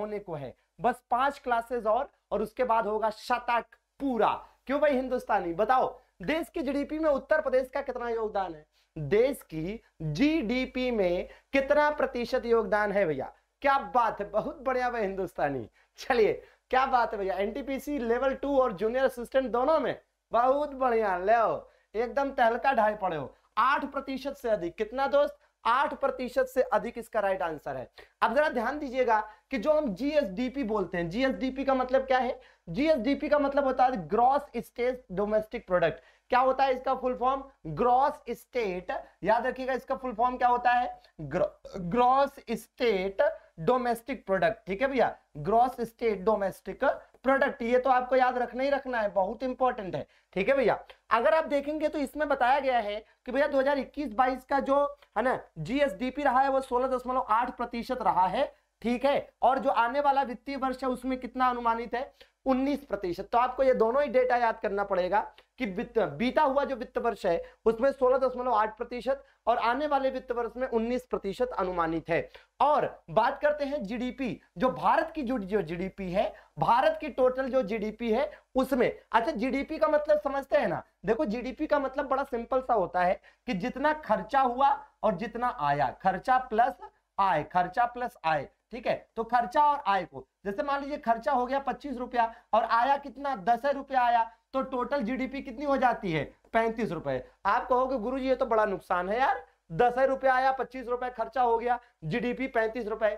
होने को है बस पांच क्लासेस और और उसके बाद होगा शतक पूरा क्यों भाई हिंदुस्तानी बताओ देश की जीडीपी में उत्तर प्रदेश का कितना योगदान है देश की जीडीपी में कितना प्रतिशत योगदान है भैया क्या बात है बहुत बढ़िया भाई हिंदुस्तानी चलिए क्या बात है भैया एनटीपीसी लेवल टू और जूनियर असिस्टेंट दोनों में बहुत बढ़िया ले एकदम तहलका ढाई पड़े हो आठ प्रतिशत से अधिक कितना दोस्त आठ प्रतिशत से अधिक इसका राइट आंसर है अब जरा ध्यान दीजिएगा कि जो हम जीएसडीपी बोलते हैं जीएसडीपी का मतलब क्या है जीएसडीपी का मतलब होता है ग्रॉस स्टेट डोमेस्टिक प्रोडक्ट क्या होता है इसका फुल फॉर्म ग्रॉस स्टेट याद रखिएगा इसका फुल फॉर्म क्या होता है ग्रॉस स्टेट डोमेस्टिक प्रोडक्ट ठीक है भैया ग्रॉस स्टेट डोमेस्टिक प्रोडक्ट ये तो आपको याद रखना ही रखना है बहुत इंपॉर्टेंट है ठीक है भैया अगर आप देखेंगे तो इसमें बताया गया है कि भैया 2021-22 का जो है ना जीएसडीपी रहा है वो 16.8 प्रतिशत रहा है ठीक है और जो आने वाला वित्तीय वर्ष है उसमें कितना अनुमानित है 19 प्रतिशत तो आपको ये दोनों ही डेटा याद करना पड़ेगा कि बीता हुआ जो वित्त वर्ष है उसमें 16.8 प्रतिशत और आने वाले वित्त वर्ष में उन्नीस प्रतिशत अनुमानित है और बात करते हैं जीडीपी जो भारत की जो जीडीपी है भारत की टोटल जो जीडीपी है उसमें अच्छा जीडीपी का मतलब समझते हैं ना देखो जीडीपी का मतलब बड़ा सिंपल सा होता है कि जितना खर्चा हुआ और जितना आया खर्चा प्लस आय खर्चा प्लस आय ठीक है तो खर्चा और आय को जैसे मान लीजिए खर्चा हो गया पच्चीस रुपया और आया कितना दस रुपया आया तो टोटल जीडीपी कितनी हो जाती है पैंतीस रुपए आप कहोगे गुरु जी ये तो बड़ा नुकसान है यार दस रुपया आया पच्चीस रुपए खर्चा हो गया जीडीपी पैंतीस रुपए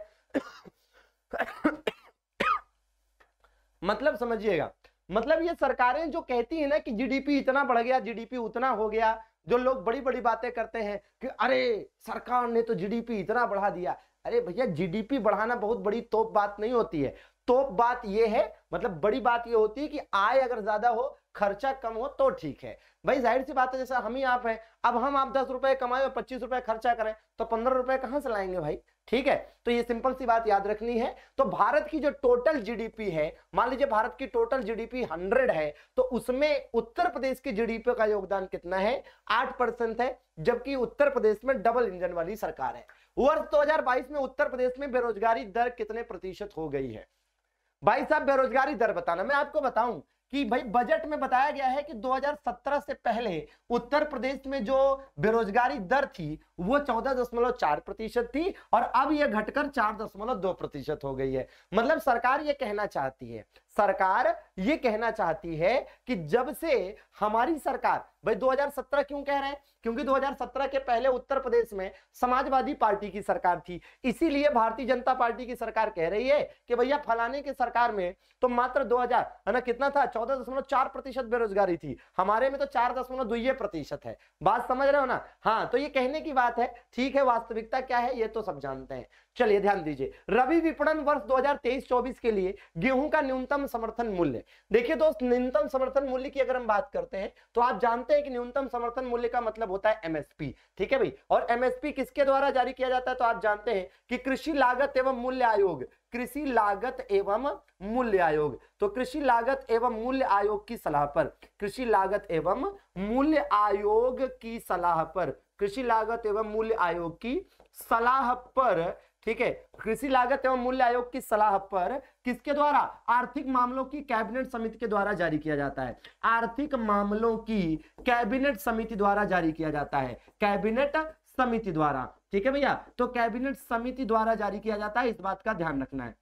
मतलब समझिएगा मतलब ये सरकारें जो कहती है ना कि जीडीपी इतना बढ़ गया जीडीपी उतना हो गया जो लोग बड़ी बड़ी बातें करते हैं कि अरे सरकार ने तो जीडीपी इतना बढ़ा दिया अरे भैया जीडीपी बढ़ाना बहुत बड़ी तोप बात नहीं होती है तोप बात यह है मतलब बड़ी बात यह होती है कि आय अगर ज्यादा हो खर्चा कम हो तो ठीक है भाई जाहिर सी बात है जैसा हम ही आप हैं अब हम आप दस रुपए कमाए और पच्चीस रुपए खर्चा करें तो पंद्रह रुपए कहां से लाएंगे भाई ठीक है तो ये सिंपल सी बात याद रखनी है तो भारत की जो टोटल जीडीपी है मान लीजिए भारत की टोटल जीडीपी 100 है तो उसमें उत्तर प्रदेश की जीडीपी का योगदान कितना है आठ परसेंट है जबकि उत्तर प्रदेश में डबल इंजन वाली सरकार है वर्ष 2022 में उत्तर प्रदेश में बेरोजगारी दर कितने प्रतिशत हो गई है भाई साहब बेरोजगारी दर बताना मैं आपको बताऊं कि भाई बजट में बताया गया है कि 2017 से पहले उत्तर प्रदेश में जो बेरोजगारी दर थी वो चौदह दशमलव चार प्रतिशत थी और अब यह घटकर चार दशमलव दो प्रतिशत हो गई है मतलब सरकार ये कहना चाहती है सरकार ये कहना चाहती है कि जब से हमारी सरकार भाई 2017 क्यों कह रहे हैं क्योंकि 2017 के पहले उत्तर प्रदेश में समाजवादी पार्टी की सरकार थी इसीलिए भारतीय जनता पार्टी की सरकार कह रही है कि भैया फलाने की सरकार में तो मात्र 2000 है ना कितना था 14.4 प्रतिशत बेरोजगारी थी हमारे में तो चार प्रतिशत है बात समझ रहे हो ना हाँ तो ये कहने की बात बात है ठीक है वास्तविकता क्या है ये तो सब जानते हैं चलिए ध्यान दीजिए रवि विपणन वर्ष 2023-24 के लिए गेहूं का न्यूनतम समर्थन मूल्य देखिए दोस्त न्यूनतम समर्थन मूल्य की अगर हम बात करते हैं तो आप जानते हैं कि न्यूनतम समर्थन मूल्य का मतलब होता है एमएसपी ठीक है भाई और एमएसपी किसके द्वारा जारी किया जाता है तो आप जानते हैं कि कृषि लागत एवं मूल्य आयोग कृषि लागत एवं मूल्य आयोग तो कृषि लागत एवं मूल्य आयोग की सलाह पर कृषि लागत एवं मूल्य आयोग की सलाह पर कृषि लागत एवं मूल्य आयोग की सलाह पर ठीक है कृषि लागत एवं मूल्य आयोग की सलाह पर किसके द्वारा आर्थिक मामलों की कैबिनेट समिति के द्वारा जारी किया जाता है आर्थिक मामलों की कैबिनेट समिति द्वारा जारी किया जाता है कैबिनेट समिति द्वारा ठीक है भैया तो कैबिनेट समिति द्वारा जारी किया जाता है इस बात का ध्यान रखना है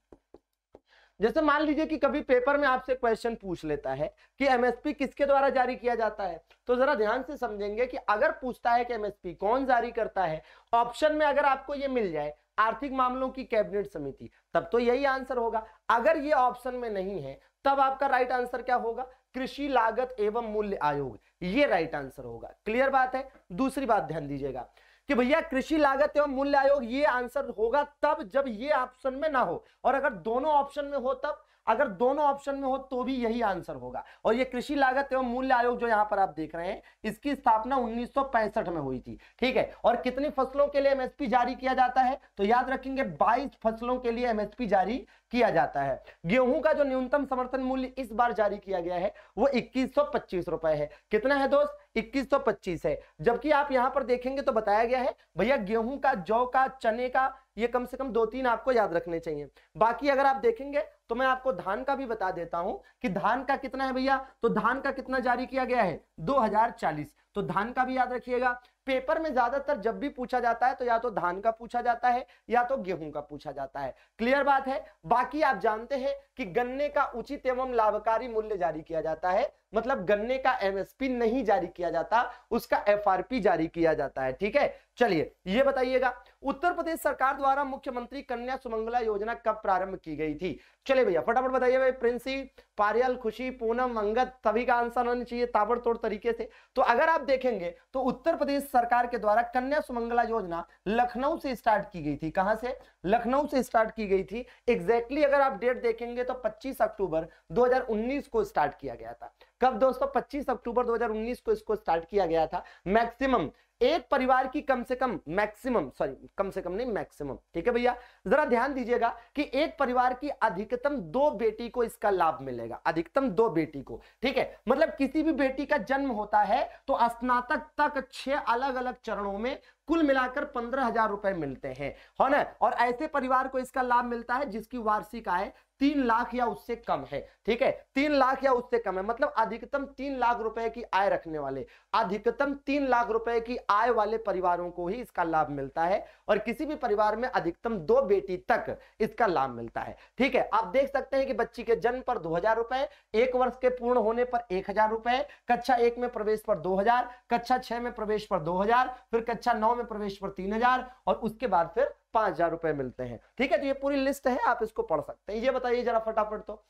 जैसे मान लीजिए कि कभी पेपर में आपसे क्वेश्चन पूछ लेता है कि एमएसपी किसके द्वारा जारी किया जाता है तो जरा ध्यान से समझेंगे कि अगर पूछता है कि एमएसपी कौन जारी करता है ऑप्शन में अगर आपको ये मिल जाए आर्थिक मामलों की कैबिनेट समिति तब तो यही आंसर होगा अगर ये ऑप्शन में नहीं है तब आपका राइट आंसर क्या होगा कृषि लागत एवं मूल्य आयोग ये राइट आंसर होगा क्लियर बात है दूसरी बात ध्यान दीजिएगा कि भैया कृषि लागत एवं मूल्य आयोग ये आंसर होगा तब जब ये ऑप्शन में ना हो और अगर दोनों ऑप्शन में हो तब अगर दोनों ऑप्शन में हो तो भी यही आंसर होगा और ये कृषि लागत एवं मूल्य आयोग जो यहाँ पर आप देख रहे हैं इसकी स्थापना 1965 में हुई थी ठीक है और कितनी फसलों के लिए एमएसपी जारी किया जाता है तो याद रखेंगे 22 फसलों के लिए एमएसपी जारी किया जाता है गेहूं का जो न्यूनतम समर्थन मूल्य इस बार जारी किया गया है वो इक्कीस रुपए है कितना है दोस्त 2125 है जबकि आप यहां पर देखेंगे तो बताया गया है भैया गेहूं का जौ का चने का ये कम से कम दो तीन आपको याद रखने चाहिए बाकी अगर आप देखेंगे तो मैं आपको धान का भी बता देता हूं कि धान का कितना है भैया तो धान का कितना जारी किया गया है 2040 तो धान का भी याद रखिएगा पेपर में ज्यादातर जब भी पूछा जाता है तो या तो धान का पूछा जाता है या तो गेहूं का पूछा जाता है क्लियर बात है बाकी आप जानते हैं कि गन्ने का उचित एवं लाभकारी मूल्य जारी किया जाता है मतलब गन्ने का एमएसपी नहीं जारी किया जाता उसका एफआरपी जारी किया जाता है ठीक है चलिए ये बताइएगा उत्तर प्रदेश सरकार द्वारा मुख्यमंत्री कन्या सुमंगला योजना कब प्रारंभ की गई थी चलिए भैया फटाफट बताइए भाई प्रिंसी पारियल खुशी पूनम अंगद सभी का आंसर होना चाहिए ताबड़तोड़ तरीके से तो अगर आप देखेंगे तो उत्तर प्रदेश सरकार के द्वारा कन्या सुमंगला योजना लखनऊ से स्टार्ट की गई थी कहां से लखनऊ से स्टार्ट की गई थी एग्जैक्टली exactly अगर आप डेट देखेंगे तो 25 अक्टूबर 2019 को स्टार्ट किया गया था कब दोस्तों 25 अक्टूबर 2019 को इसको स्टार्ट किया गया था मैक्सिमम एक परिवार की कम से कम मैक्सिमम सॉरी कम से कम नहीं मैक्सिमम ठीक है भैया जरा ध्यान दीजिएगा कि एक परिवार की अधिकतम दो बेटी को इसका लाभ मिलेगा अधिकतम दो बेटी को ठीक है मतलब किसी भी बेटी का जन्म होता है तो स्नातक तक छह अलग अलग चरणों में कुल मिलाकर पंद्रह हजार रुपए मिलते हैं हो ना और ऐसे परिवार को इसका लाभ मिलता है जिसकी वार्षिक आय तीन लाख या उससे कम है ठीक है तीन लाख या उससे कम है मतलब अधिकतम तीन लाख रुपए की आय रखने वाले अधिकतम तीन लाख रुपए की आय वाले परिवारों को ही इसका लाभ मिलता है और किसी भी परिवार में अधिकतम दो बेटी तक इसका लाभ मिलता है ठीक है आप देख सकते हैं कि बच्ची के जन्म पर दो हजार रुपए एक वर्ष के पूर्ण होने पर एक हजार रुपए कक्षा एक में प्रवेश पर दो हजार कक्षा छह में प्रवेश पर दो हजार फिर कक्षा नौ में प्रवेश पर तीन हजार और उसके बाद फिर पांच हजार रुपए मिलते हैं ठीक है तो ये पूरी लिस्ट है आप इसको पढ़ सकते हैं ये बताइए जरा फटाफट तो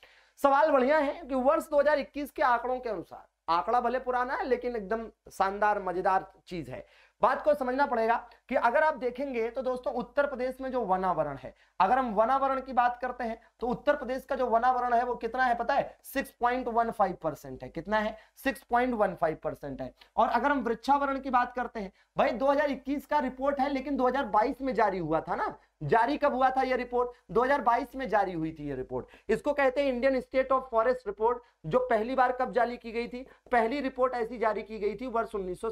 सवाल बढ़िया है कि वर्ष 2021 के आंकड़ों के अनुसार आंकड़ा भले पुराना है लेकिन एकदम शानदार मजेदार चीज है बात को समझना पड़ेगा कि अगर आप देखेंगे तो दोस्तों उत्तर प्रदेश में जो वनावरण है अगर हम वनावरण की बात करते हैं तो उत्तर प्रदेश का जो वनावरण है वो कितना है पता है फाइव परसेंट है कितना है फाइव परसेंट है और अगर हम वृक्षावरण की बात करते हैं भाई इक्कीस का रिपोर्ट है लेकिन बाईस में जारी हुआ था ना जारी कब हुआ था यह रिपोर्ट 2022 में जारी हुई थी यह रिपोर्ट इसको कहते हैं Indian state of forest report जो पहली बार कब जारी की गई थी पहली रिपोर्ट ऐसी जारी की गई थी वर्ष उन्नीस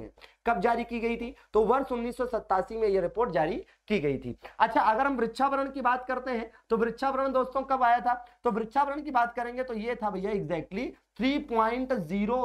में कब जारी की गई थी तो वर्ष उन्नीस 1987 में यह रिपोर्ट जारी की गई थी अच्छा अगर हम वृक्षावरण की बात करते हैं तो वृक्षावरण दोस्तों कब आया था तो वृक्षावरण की बात करेंगे तो ये था भैया एग्जैक्टली थ्री पॉइंट जीरो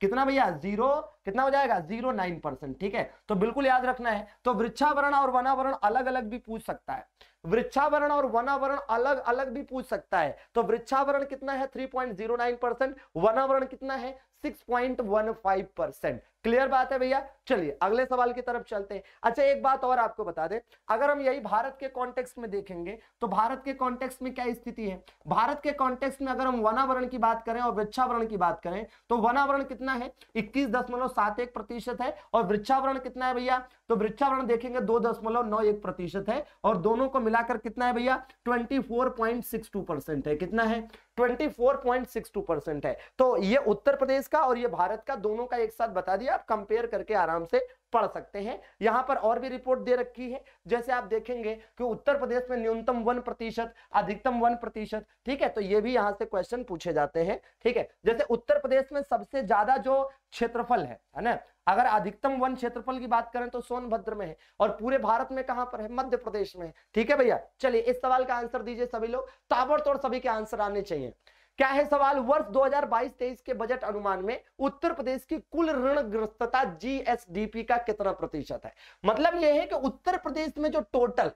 कितना भैया जीरो कितना हो जाएगा जीरो नाइन परसेंट ठीक है तो बिल्कुल याद रखना है तो वृक्षावरण और वनावरण अलग अलग भी पूछ सकता है वृक्षावरण और वनावरण अलग अलग भी पूछ सकता है तो वृक्षावरण कितना है three point zero nine percent वनावरण कितना है 6.15 परसेंट क्लियर बात है भैया चलिए अगले सवाल की तरफ चलते हैं अच्छा एक बात और आपको बता दे अगर हम यही भारत के कॉन्टेक्स्ट में देखेंगे तो भारत के कॉन्टेक्स्ट में क्या स्थिति है भारत के कॉन्टेक्स्ट में अगर हम वनावरण की बात करें और वृक्षावरण की बात करें तो वनावरण कितना है इक्कीस दशमलव सात एक प्रतिशत है और वृक्षावरण कितना है भैया तो वृक्षावरण देखेंगे दो दशमलव नौ एक प्रतिशत है और दोनों को मिलाकर कितना है भैया twenty four point six two percent है कितना है 24.62 परसेंट है तो ये उत्तर प्रदेश का और ये भारत का दोनों का एक साथ बता दिया आप कंपेयर करके आराम से पढ़ सकते हैं यहाँ पर और भी रिपोर्ट दे रखी है जैसे आप देखेंगे कि उत्तर प्रदेश में न्यूनतम वन प्रतिशत अधिकतम वन प्रतिशत ठीक है तो ये भी यहाँ से क्वेश्चन पूछे जाते हैं ठीक है जैसे उत्तर प्रदेश में सबसे ज्यादा जो क्षेत्रफल है है ना अगर अधिकतम वन क्षेत्रफल की बात करें तो सोनभद्र में है और पूरे भारत में कहां पर है मध्य प्रदेश में ठीक है भैया चलिए इस सवाल का आंसर दीजिए सभी लोग ताबड़तोड़ सभी के आंसर आने चाहिए क्या है सवाल वर्ष 2022-23 के बजट अनुमान में उत्तर प्रदेश की कुल ऋणग्रस्तता जीएसडीपी का कितना प्रतिशत है मतलब यह है कि उत्तर प्रदेश में जो टोटल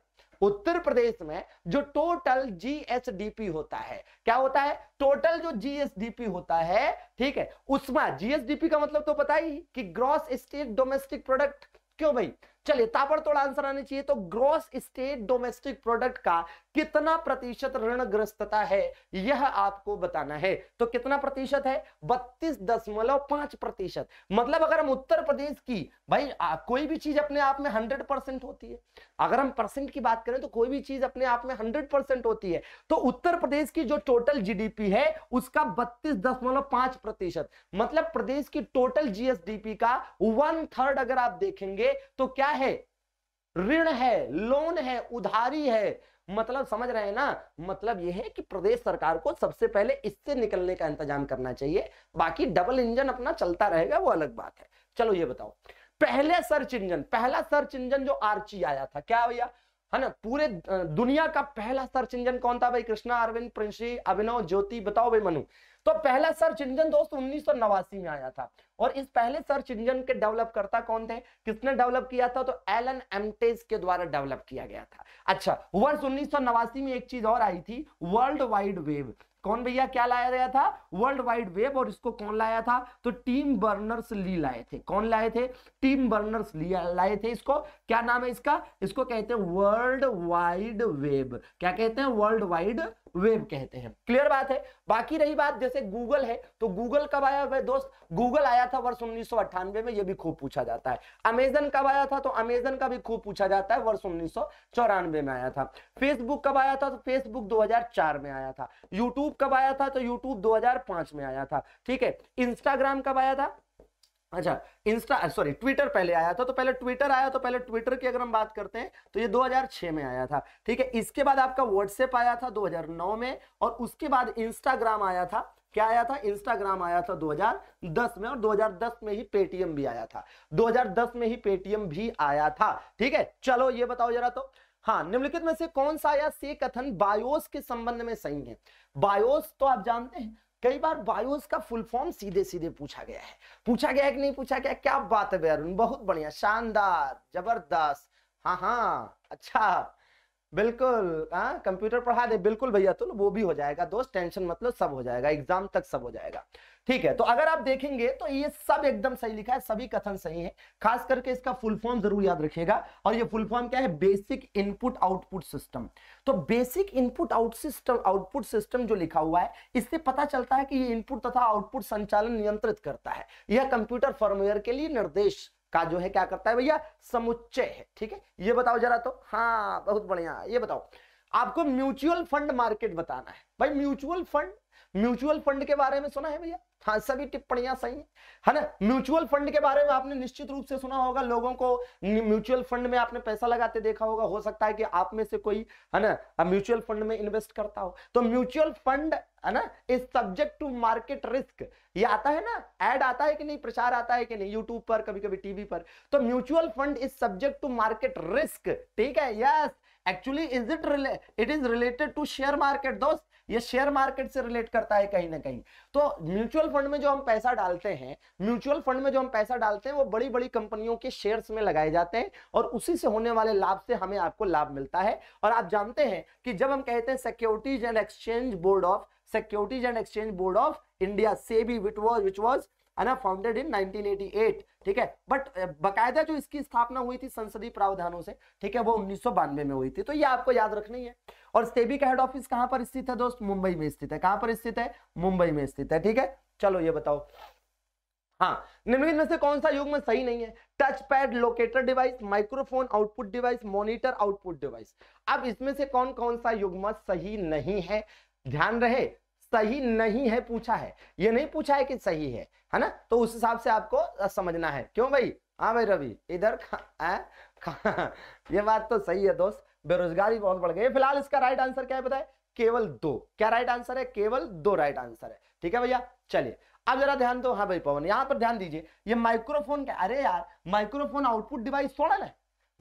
उत्तर प्रदेश में जो टोटल जीएसडीपी होता है क्या होता है टोटल जो जीएसडीपी होता है ठीक है उसमें जीएसडीपी का मतलब तो पता ही कि ग्रॉस स्टेट डोमेस्टिक प्रोडक्ट क्यों भाई चलिए ताबड़तोड़ आंसर आने चाहिए तो ग्रॉस स्टेट डोमेस्टिक प्रोडक्ट का कितना प्रतिशत ऋणग्रस्तता है यह आपको बताना है तो कितना प्रतिशत है बत्तीस दशमलव पांच प्रतिशत मतलब अगर हम उत्तर प्रदेश की भाई आ, कोई भी चीज अपने आप में हंड्रेड परसेंट होती है अगर हम परसेंट की बात करें तो कोई भी चीज अपने आप में हंड्रेड परसेंट होती है तो उत्तर प्रदेश की जो टोटल जीडीपी है उसका बत्तीस दशमलव पांच प्रतिशत मतलब प्रदेश की टोटल जीएसडीपी का वन थर्ड अगर आप देखेंगे तो क्या क्या है ऋण है लोन है उधारी है मतलब समझ रहे हैं ना मतलब यह है कि प्रदेश सरकार को सबसे पहले इससे निकलने का इंतजाम करना चाहिए बाकी डबल इंजन अपना चलता रहेगा वो अलग बात है चलो ये बताओ पहले सर्च इंजन पहला सर्च इंजन जो आर्ची आया था क्या भैया है ना पूरे दुनिया का पहला सर्च इंजन कौन था भाई कृष्णा अरविंद प्रिंसी अभिनव ज्योति बताओ भाई मनु तो पहला सर्च इंजन दोस्त उन्नीस में आया था और इस पहले सर्च इंजन के डेवलप करता कौन थे किसने डेवलप किया था तो एलन एमटेज के द्वारा डेवलप किया गया था अच्छा वर्ष उन्नीस में एक चीज और आई थी वर्ल्ड वाइड वेब कौन भैया क्या लाया गया था वर्ल्ड वाइड वेब और इसको कौन लाया था तो टीम बर्नर्स ली लाए थे कौन लाए थे टीम बर्नर्स ली लाए थे इसको क्या नाम है इसका इसको कहते हैं वर्ल्ड वाइड वेब क्या कहते हैं वर्ल्ड वाइड वेब कहते हैं क्लियर बात है बाकी रही बात जैसे गूगल है तो गूगल कब आया भाई दोस्त गूगल आया था वर्ष उन्नीस में यह भी खूब पूछा जाता है अमेजन कब आया था तो अमेजन का भी खूब पूछा जाता है वर्ष उन्नीस में आया था फेसबुक कब आया था तो फेसबुक 2004 में आया था यूट्यूब कब आया था तो यूट्यूब 2005 में आया था ठीक है इंस्टाग्राम कब आया था अच्छा इंस्टा सॉरी ट्विटर पहले आया था तो पहले ट्विटर आया तो पहले ट्विटर की अगर हम बात करते हैं तो ये 2006 में आया था ठीक है इसके बाद आपका व्हाट्सएप आया था 2009 में और उसके बाद इंस्टाग्राम आया था क्या आया था इंस्टाग्राम आया था 2010 में और 2010 में ही पेटीएम भी आया था 2010 में ही पेटीएम भी आया था ठीक है चलो ये बताओ जरा तो हाँ निम्नलिखित में से कौन सा या से कथन बायोस के संबंध में सही है बायोस तो आप जानते हैं कई बार बायोस का फुल फॉर्म सीधे सीधे पूछा गया है पूछा गया कि नहीं पूछा गया क्या बात है अरुण बहुत बढ़िया शानदार जबरदस्त हाँ हाँ अच्छा बिल्कुल हाँ कंप्यूटर पढ़ा दे बिल्कुल भैया तुल तो वो भी हो जाएगा दोस्त टेंशन मतलब सब हो जाएगा एग्जाम तक सब हो जाएगा ठीक है तो अगर आप देखेंगे तो ये सब एकदम सही लिखा है सभी कथन सही है खास करके इसका फुल फॉर्म जरूर याद रखिएगा और ये फुल फॉर्म क्या है बेसिक इनपुट आउटपुट सिस्टम तो basic input out system output system जो लिखा हुआ है इससे पता चलता है कि ये इनपुट तथा आउटपुट संचालन नियंत्रित करता है यह कंप्यूटर फर्मवेयर के लिए निर्देश का जो है क्या करता है भैया समुच्चय है ठीक है ये बताओ जरा तो हाँ बहुत बढ़िया ये बताओ आपको म्यूचुअल फंड मार्केट बताना है भाई म्यूचुअल फंड म्यूचुअल फंड के बारे में सुना है भैया हाँ सभी टिप्पणियां सही है, ना म्यूचुअल फंड के बारे में आपने निश्चित रूप से सुना होगा लोगों को म्यूचुअल फंड में आपने पैसा लगाते देखा होगा हो सकता है कि आप में से कोई है ना म्यूचुअल फंड में इन्वेस्ट करता हो तो म्यूचुअल फंड है ना is subject to market risk ये आता है ना एड आता है कि नहीं प्रचार आता है कि नहीं यूट्यूब पर कभी कभी टीवी पर तो mutual fund is subject to market risk ठीक है yes actually is it relay it is related to share market दोस्त ये शेयर मार्केट से रिलेट करता है कहीं ना कहीं तो म्यूचुअल फंड में जो हम पैसा डालते हैं म्यूचुअल फंड में जो हम पैसा डालते हैं वो बड़ी बड़ी कंपनियों के शेयर्स में लगाए जाते हैं और उसी से होने वाले लाभ से हमें आपको लाभ मिलता है और आप जानते हैं कि जब हम कहते हैं securities and exchange board of securities and exchange board of India से बी विच वॉज है ना फाउंडेड इन 1988 ठीक है बट uh, बकायदा जो इसकी स्थापना हुई थी संसदीय प्रावधानों से ठीक है वो उन्नीस में हुई थी तो ये आपको याद रखनी है और सेबी का हेड ऑफिस कहां पर स्थित है दोस्त मुंबई में स्थित है कहां पर स्थित है मुंबई में स्थित है ठीक है चलो ये बताओ हाँ निम्नलिखित में से कौन सा युग में सही नहीं है touch pad locator device microphone output device monitor output device अब इसमें से कौन कौन सा युग्म सही नहीं है ध्यान रहे सही नहीं है पूछा है ये नहीं पूछा है कि सही है है ना तो उस हिसाब से आपको समझना है क्यों भाई हाँ भाई रवि इधर ये बात तो सही है दोस्त बेरोजगारी बहुत बढ़ गई फिलहाल इसका राइट आंसर क्या है बताए केवल दो क्या राइट आंसर है केवल दो राइट आंसर है ठीक है भैया चलिए अब जरा ध्यान दो हाँ भाई पवन यहाँ पर ध्यान दीजिए ये माइक्रोफोन क्या अरे यार माइक्रोफोन आउटपुट डिवाइस थोड़ा ना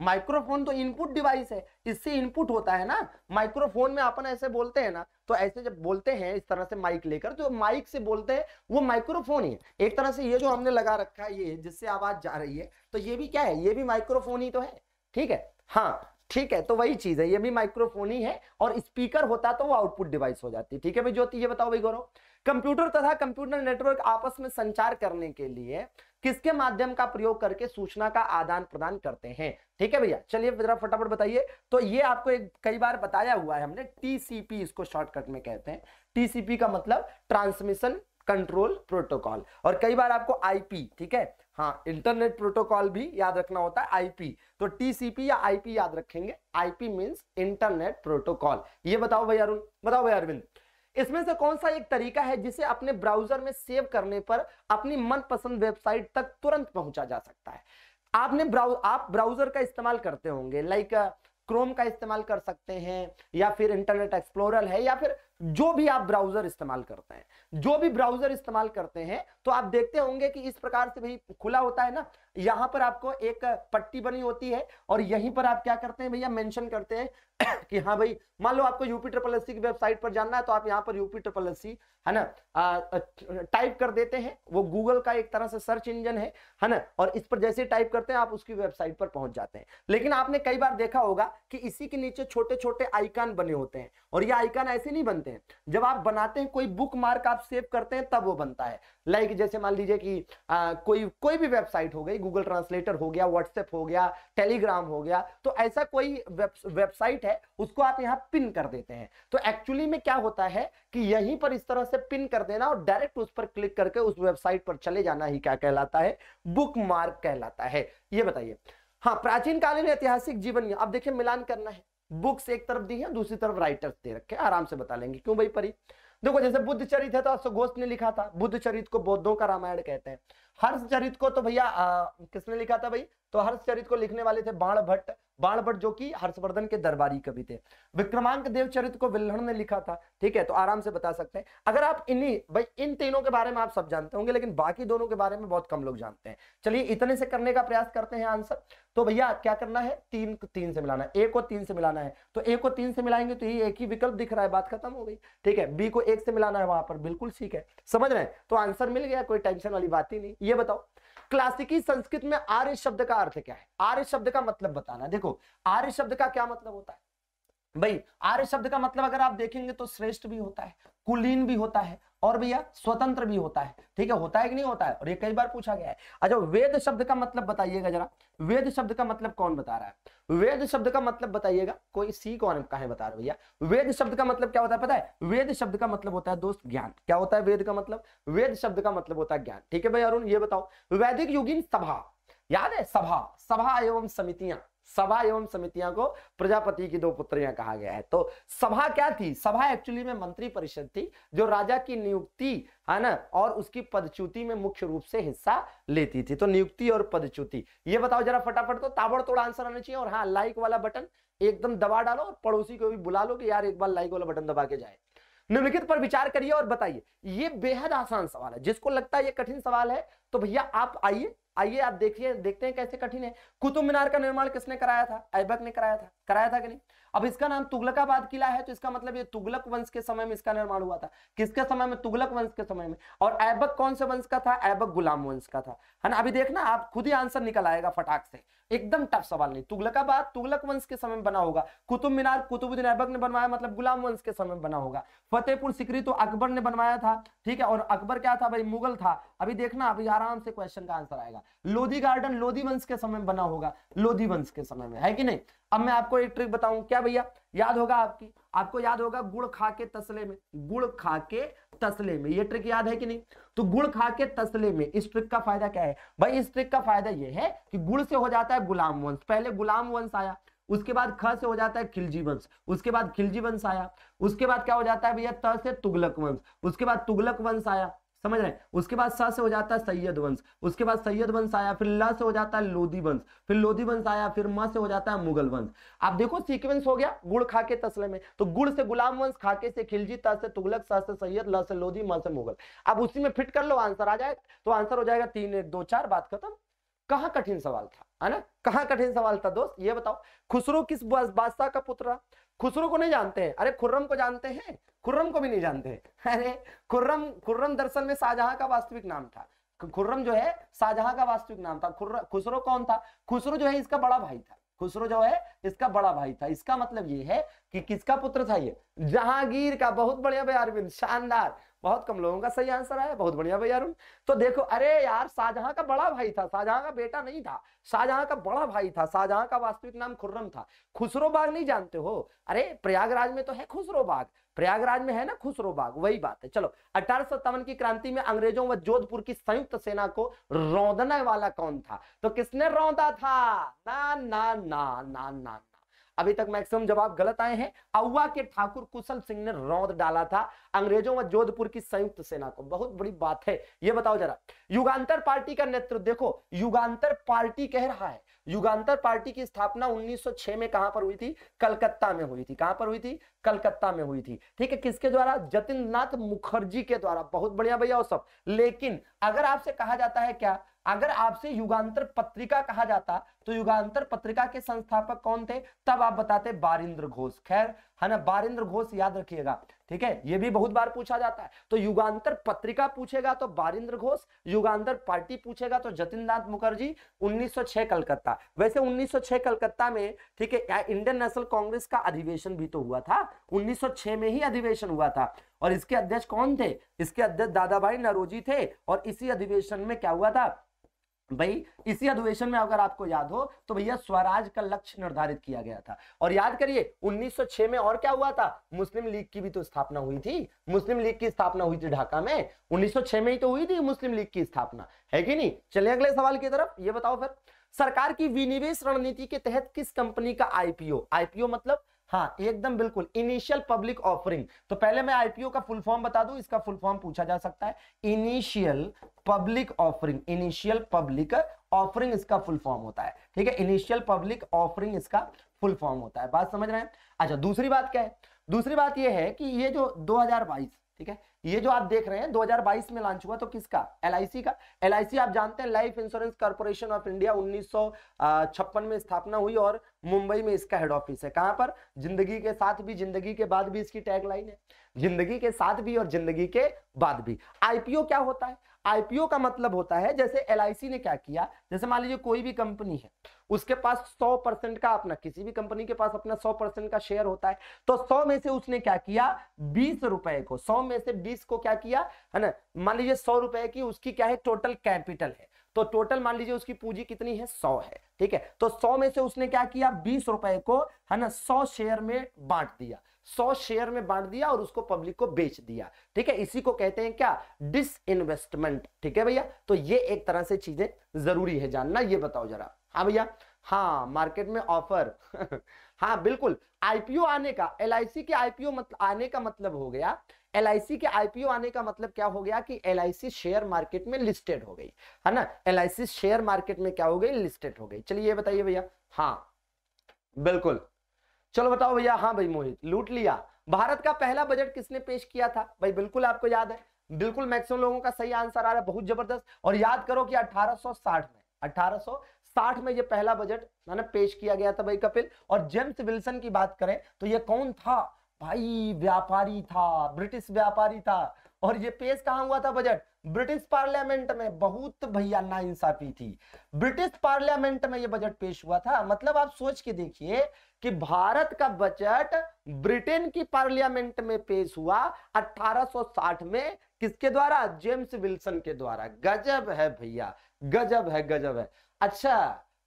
माइक्रोफोन तो इनपुट डिवाइस है इससे इनपुट होता है ना माइक्रोफोन में अपन ऐसे बोलते हैं ना तो ऐसे जब बोलते हैं इस तरह से माइक लेकर तो माइक से बोलते हैं वो माइक्रोफोन ही है एक तरह से ये जो हमने लगा रखा है ये जिससे आवाज जा रही है तो ये भी क्या है ये भी माइक्रोफोन ही तो है ठीक है हाँ ठीक है तो वही चीज है ये भी माइक्रोफोन ही है और स्पीकर होता तो वो आउटपुट डिवाइस हो जाती है ठीक है भाई ज्योति ये बताओ भाई गौरव कंप्यूटर तथा कंप्यूटर नेटवर्क आपस में संचार करने के लिए किसके माध्यम का प्रयोग करके सूचना का आदान प्रदान करते हैं ठीक है भैया चलिए जरा फटाफट बताइए तो ये आपको एक कई बार बताया हुआ है हमने टीसीपी इसको शॉर्टकट में कहते हैं टीसीपी का मतलब ट्रांसमिशन कंट्रोल प्रोटोकॉल और कई बार आपको आईपी ठीक है हाँ इंटरनेट प्रोटोकॉल भी याद रखना होता है आईपी तो टीसीपी या आईपी याद रखेंगे आईपी मीन्स इंटरनेट प्रोटोकॉल ये बताओ भैया अरुण बताओ भैया अरविंद इसमें से कौन सा एक तरीका है जिसे अपने ब्राउजर में सेव करने पर अपनी मनपसंद वेबसाइट तक तुरंत पहुंचा जा सकता है आपने ब्राउ आप ब्राउजर का इस्तेमाल करते होंगे लाइक क्रोम का इस्तेमाल कर सकते हैं या फिर इंटरनेट एक्सप्लोरर है या फिर जो भी आप ब्राउजर इस्तेमाल करते हैं जो भी ब्राउजर इस्तेमाल करते हैं तो आप देखते होंगे कि इस प्रकार से भी खुला होता है ना यहां पर आपको एक पट्टी बनी होती है और यहीं पर आप क्या करते हैं भैया मेंशन करते हैं कि हाँ भाई मान लो आपको यूपी ट्रिपल एस की वेबसाइट पर जानना है तो आप यहाँ पर यूपी ट्रिपल एस है ना टाइप कर देते हैं वो गूगल का एक तरह से सर्च इंजन है है ना और इस पर जैसे टाइप करते हैं आप उसकी वेबसाइट पर पहुंच जाते हैं लेकिन आपने कई बार देखा होगा कि इसी के नीचे छोटे छोटे आइकन बने होते हैं और ये आइकन ऐसे नहीं बनते हैं जब आप बनाते हैं कोई बुक मार्क आप सेव करते हैं तब वो बनता है लाइक like जैसे मान लीजिए कि आ, कोई कोई भी वेबसाइट हो गई गूगल ट्रांसलेटर हो गया व्हाट्सएप हो गया टेलीग्राम हो गया तो ऐसा कोई वेब, वेबसाइट है उसको आप यहाँ पिन कर देते हैं तो एक्चुअली में क्या होता है कि यहीं पर इस तरह से पिन कर देना और डायरेक्ट उस पर क्लिक करके उस वेबसाइट पर चले जाना ही क्या कहलाता है बुक कहलाता है ये बताइए हाँ प्राचीन कालीन ऐतिहासिक जीवन अब देखिए मिलान करना है बुक्स एक तरफ दी है दूसरी तरफ राइटर्स दे रखे आराम से बता लेंगे क्यों भाई परी देखो जैसे बुद्ध चरित है तो अश्वघोष ने लिखा था बुद्ध चरित को बौद्धों का रामायण कहते हैं हर्ष चरित को तो भैया किसने लिखा था भाई तो हर्ष चरित को लिखने वाले थे बाण भट्ट बाणभट जो कि हर्षवर्धन के दरबारी कवि थे विक्रमांक देवचरित को विल्हण ने लिखा था ठीक है तो आराम से बता सकते हैं अगर आप इन्हीं भाई इन तीनों के बारे में आप सब जानते होंगे लेकिन बाकी दोनों के बारे में बहुत कम लोग जानते हैं चलिए इतने से करने का प्रयास करते हैं आंसर तो भैया क्या करना है तीन तीन से मिलाना है ए को तीन से मिलाना है तो ए को तीन से मिलाएंगे तो ये एक ही विकल्प दिख रहा है बात खत्म हो गई ठीक है बी को एक से मिलाना है वहां पर बिल्कुल ठीक है समझ रहे हैं तो आंसर मिल गया कोई टेंशन वाली बात ही नहीं ये बताओ क्लासिकी संस्कृत में आर्य शब्द का अर्थ क्या है आर्य शब्द का मतलब बताना देखो आर्य शब्द का क्या मतलब होता है भाई आर्य शब्द का मतलब अगर आप देखेंगे तो श्रेष्ठ भी होता है कुलीन भी होता है और भैया स्वतंत्र भी होता है ठीक है होता है कि नहीं होता है और ये कई बार पूछा गया है अच्छा वेद शब्द का मतलब बताइएगा जरा वेद शब्द का मतलब कौन बता रहा है वेद शब्द का मतलब बताइएगा कोई सी कौन कहा बता रहे भैया वेद शब्द का मतलब क्या होता है पता है वेद शब्द का मतलब होता है दोस्त ज्ञान क्या होता है वेद का मतलब वेद शब्द का मतलब होता है ज्ञान ठीक है भाई अरुण ये बताओ वैदिक युगीन सभा याद है सभा सभा एवं समितियां सभा एवं समितियां को प्रजापति की दो पुत्रियां कहा गया है तो सभा क्या थी सभा एक्चुअली में मंत्री परिषद थी जो राजा की नियुक्ति है ना और उसकी पदच्युति में मुख्य रूप से हिस्सा लेती थी तो नियुक्ति और पदच्युति ये बताओ जरा फटाफट तो ताबड़तोड़ आंसर आना चाहिए और हाँ लाइक वाला बटन एकदम दबा डालो और पड़ोसी को भी बुला लो कि यार एक बार लाइक वाला बटन दबा के जाए निम्नलिखित पर विचार करिए और बताइए ये बेहद आसान सवाल है जिसको लगता है ये कठिन सवाल है तो भैया आप आइए आइए आप देखिए देखते हैं कैसे कठिन है कुतुब मीनार का निर्माण किसने कराया था ऐबक ने कराया था कराया था कि नहीं अब इसका नाम तुगलकाबाद किला है तो इसका मतलब ये तुगलक वंश के समय में इसका निर्माण हुआ था किसके समय में तुगलक वंश के समय में और ऐबक कौन से वंश का था ऐबक गुलाम वंश का था है ना अभी देखना आप खुद ही आंसर निकल आएगा फटाक से एकदम टफ सवाल नहीं तुगलकाबाद तुगलक वंश के समय बना होगा कुतुब मीनार कुतुबुद्दीन ऐबक ने बनवाया मतलब गुलाम वंश के समय बना होगा फतेहपुर सिकरी तो अकबर ने बनवाया था ठीक है और अकबर क्या था भाई मुगल था अभी देखना अभी आराम से क्वेश्चन का आंसर आएगा लोधी गार्डन लोधी वंश के समय बना होगा लोधी वंश के समय में है कि नहीं अब मैं आपको एक ट्रिक बताऊं क्या भैया याद होगा आपकी आपको याद होगा गुड़ खा के तसले में गुड़ खा के तसले में ये ट्रिक याद है कि नहीं तो गुड़ खा के तसले में इस ट्रिक का फायदा क्या है भाई इस ट्रिक का फायदा ये है कि गुड़ से हो जाता है गुलाम वंश पहले गुलाम वंश आया उसके बाद ख से हो जाता है खिलजी वंश उसके बाद खिलजी वंश आया उसके बाद क्या हो जाता है भैया त से तुगलक वंश उसके बाद तुगलक वंश आया समझ रहे हैं उसके बाद सा से हो जाता है सैयद वंश उसके बाद सैयद वंश आया फिर ला से हो जाता है लोधी वंश फिर लोधी वंश आया फिर मा से हो जाता है मुगल वंश आप देखो सीक्वेंस हो गया गुड़ खा के तस्ले में तो गुड़ से गुलाम वंश खाके से खिलजी ता से तुगलक सा से सैयद ला से लोधी मा से मुगल अब उसी में फिट कर लो आंसर आ जाए तो आंसर हो जाएगा तीन एक दो चार बात खत्म कहाँ कठिन सवाल था है ना कहाँ कठिन सवाल था दोस्त ये बताओ खुसरो किस बादशाह का पुत्र खुसरो को नहीं जानते हैं अरे खुर्रम को जानते हैं खुर्रम को भी नहीं जानते अरे खुर्रम खुर्रम दरअसल में शाहजहां का वास्तविक नाम था खुर्रम जो है शाहजहां का वास्तविक नाम था खुसरो कौन था खुसरो जो है इसका बड़ा भाई था खुसरो जो है इसका बड़ा भाई था इसका मतलब ये है कि किसका पुत्र था ये जहांगीर का बहुत बढ़िया भाई अरविंद शानदार बहुत कम लोगों का सही आंसर आया बहुत बढ़िया भाई अरुण तो देखो अरे यार शाहजहां का बड़ा भाई था शाहजहां का बेटा नहीं था शाहजहां का बड़ा भाई था शाहजहां का वास्तविक नाम खुर्रम था खुसरो बाग नहीं जानते हो अरे प्रयागराज में तो है खुसरो बाग प्रयागराज में है ना खुसरो बाग वही बात है चलो अठारह की क्रांति में अंग्रेजों व जोधपुर की संयुक्त सेना को रौदने वाला कौन था तो किसने रौदा था ना ना ना ना ना, ना। अभी तक मैक्सिमम जवाब गलत आए हैं अवा के ठाकुर कुशल सिंह ने रौद डाला था अंग्रेजों व जोधपुर की संयुक्त सेना को बहुत बड़ी बात है यह बताओ जरा युगांतर पार्टी का नेतृत्व देखो युगांतर पार्टी कह रहा है युगांतर पार्टी की स्थापना 1906 में कहां पर हुई थी कलकत्ता में हुई थी कहां पर हुई थी कलकत्ता में हुई थी ठीक है किसके द्वारा जतिन नाथ मुखर्जी के द्वारा बहुत बढ़िया भैया सब लेकिन अगर आपसे कहा जाता है क्या अगर आपसे युगांतर पत्रिका कहा जाता तो युगांतर पत्रिका के संस्थापक कौन थे तब आप बताते बारिंद्र घोष खैर है ना बारिंद्र घोष याद रखिएगा ठीक है ये भी बहुत बार पूछा जाता है तो युगांतर पत्रिका पूछेगा तो बारिंद्र घोष युगांतर पार्टी पूछेगा तो जतिन नाथ मुखर्जी 1906 कलकत्ता वैसे 1906 कलकत्ता में ठीक है इंडियन नेशनल कांग्रेस का अधिवेशन भी तो हुआ था 1906 में ही अधिवेशन हुआ था और इसके अध्यक्ष कौन थे इसके अध्यक्ष दादा भाई नरोजी थे और इसी अधिवेशन में क्या हुआ था भाई इसी अधिवेशन में अगर आपको याद हो तो भैया स्वराज का लक्ष्य निर्धारित किया गया था और याद करिए 1906 में और क्या हुआ था मुस्लिम लीग की भी तो स्थापना हुई थी मुस्लिम लीग की स्थापना हुई थी ढाका में 1906 में ही तो हुई थी मुस्लिम लीग की स्थापना है कि नहीं चलिए अगले सवाल की तरफ ये बताओ फिर सरकार की विनिवेश रणनीति के तहत किस कंपनी का आईपीओ आईपीओ मतलब हाँ एकदम बिल्कुल इनिशियल पब्लिक ऑफरिंग तो पहले मैं आईपीओ का फुल फॉर्म बता दू इसका फुल फॉर्म पूछा जा सकता है initial public offering initial public offering इसका फुल फॉर्म होता है ठीक है इनिशियल पब्लिक ऑफरिंग इसका फुल फॉर्म होता है बात समझ रहे हैं अच्छा दूसरी बात क्या है दूसरी बात यह है कि ये जो दो ठीक है ये जो आप देख रहे हैं 2022 में लॉन्च हुआ तो किसका एल का एल आप जानते हैं life insurance corporation of India उन्नीस में स्थापना हुई और मुंबई में इसका हेड ऑफिस है कहां पर जिंदगी के साथ भी जिंदगी के बाद भी इसकी टैगलाइन है जिंदगी के साथ भी और जिंदगी के बाद भी आईपीओ क्या होता है आईपीओ का मतलब होता है जैसे एल ने क्या किया जैसे मान लीजिए कोई भी कंपनी है उसके पास 100 परसेंट का अपना किसी भी कंपनी के पास अपना 100 परसेंट का शेयर होता है तो 100 में से उसने क्या किया बीस रुपए को 100 में से 20 को क्या किया है ना मान लीजिए सौ रुपए की उसकी क्या है टोटल कैपिटल है तो टोटल मान लीजिए उसकी पूंजी कितनी है सौ है ठीक है तो सौ में से उसने क्या किया बीस रुपए को है ना सौ शेयर में बांट दिया सौ शेयर में बांट दिया और उसको पब्लिक को बेच दिया ठीक है इसी को कहते हैं क्या डिस इन्वेस्टमेंट ठीक है भैया तो ये एक तरह से चीजें जरूरी है जानना ये बताओ जरा हाँ भैया हाँ मार्केट में ऑफर हाँ बिल्कुल आईपीओ आने का एल के आईपीओ मतलब आने का मतलब हो गया एल के आईपीओ आने का मतलब क्या हो गया कि एल शेयर मार्केट में लिस्टेड हो गई है ना एल शेयर मार्केट में क्या हो गई लिस्टेड हो गई चलिए ये बताइए भैया हाँ बिल्कुल चलो बताओ भैया हाँ भाई मोहित लूट लिया भारत का पहला बजट किसने पेश किया था भाई बिल्कुल आपको याद है बिल्कुल मैक्सिमम लोगों का सही आंसर आ रहा है बहुत जबरदस्त और याद करो कि 1860 में 1860 में ये पहला बजट है ना पेश किया गया था भाई कपिल और जेम्स विल्सन की बात करें तो ये कौन था भाई व्यापारी था ब्रिटिश व्यापारी था और ये पेश कहा हुआ था बजट ब्रिटिश पार्लियामेंट में बहुत भैया ना इंसाफी थी ब्रिटिश पार्लियामेंट में ये बजट पेश हुआ था मतलब आप सोच के देखिए कि भारत का बजट ब्रिटेन की पार्लियामेंट में पेश हुआ 1860 में किसके द्वारा जेम्स विल्सन के द्वारा गजब है भैया गजब है गजब है अच्छा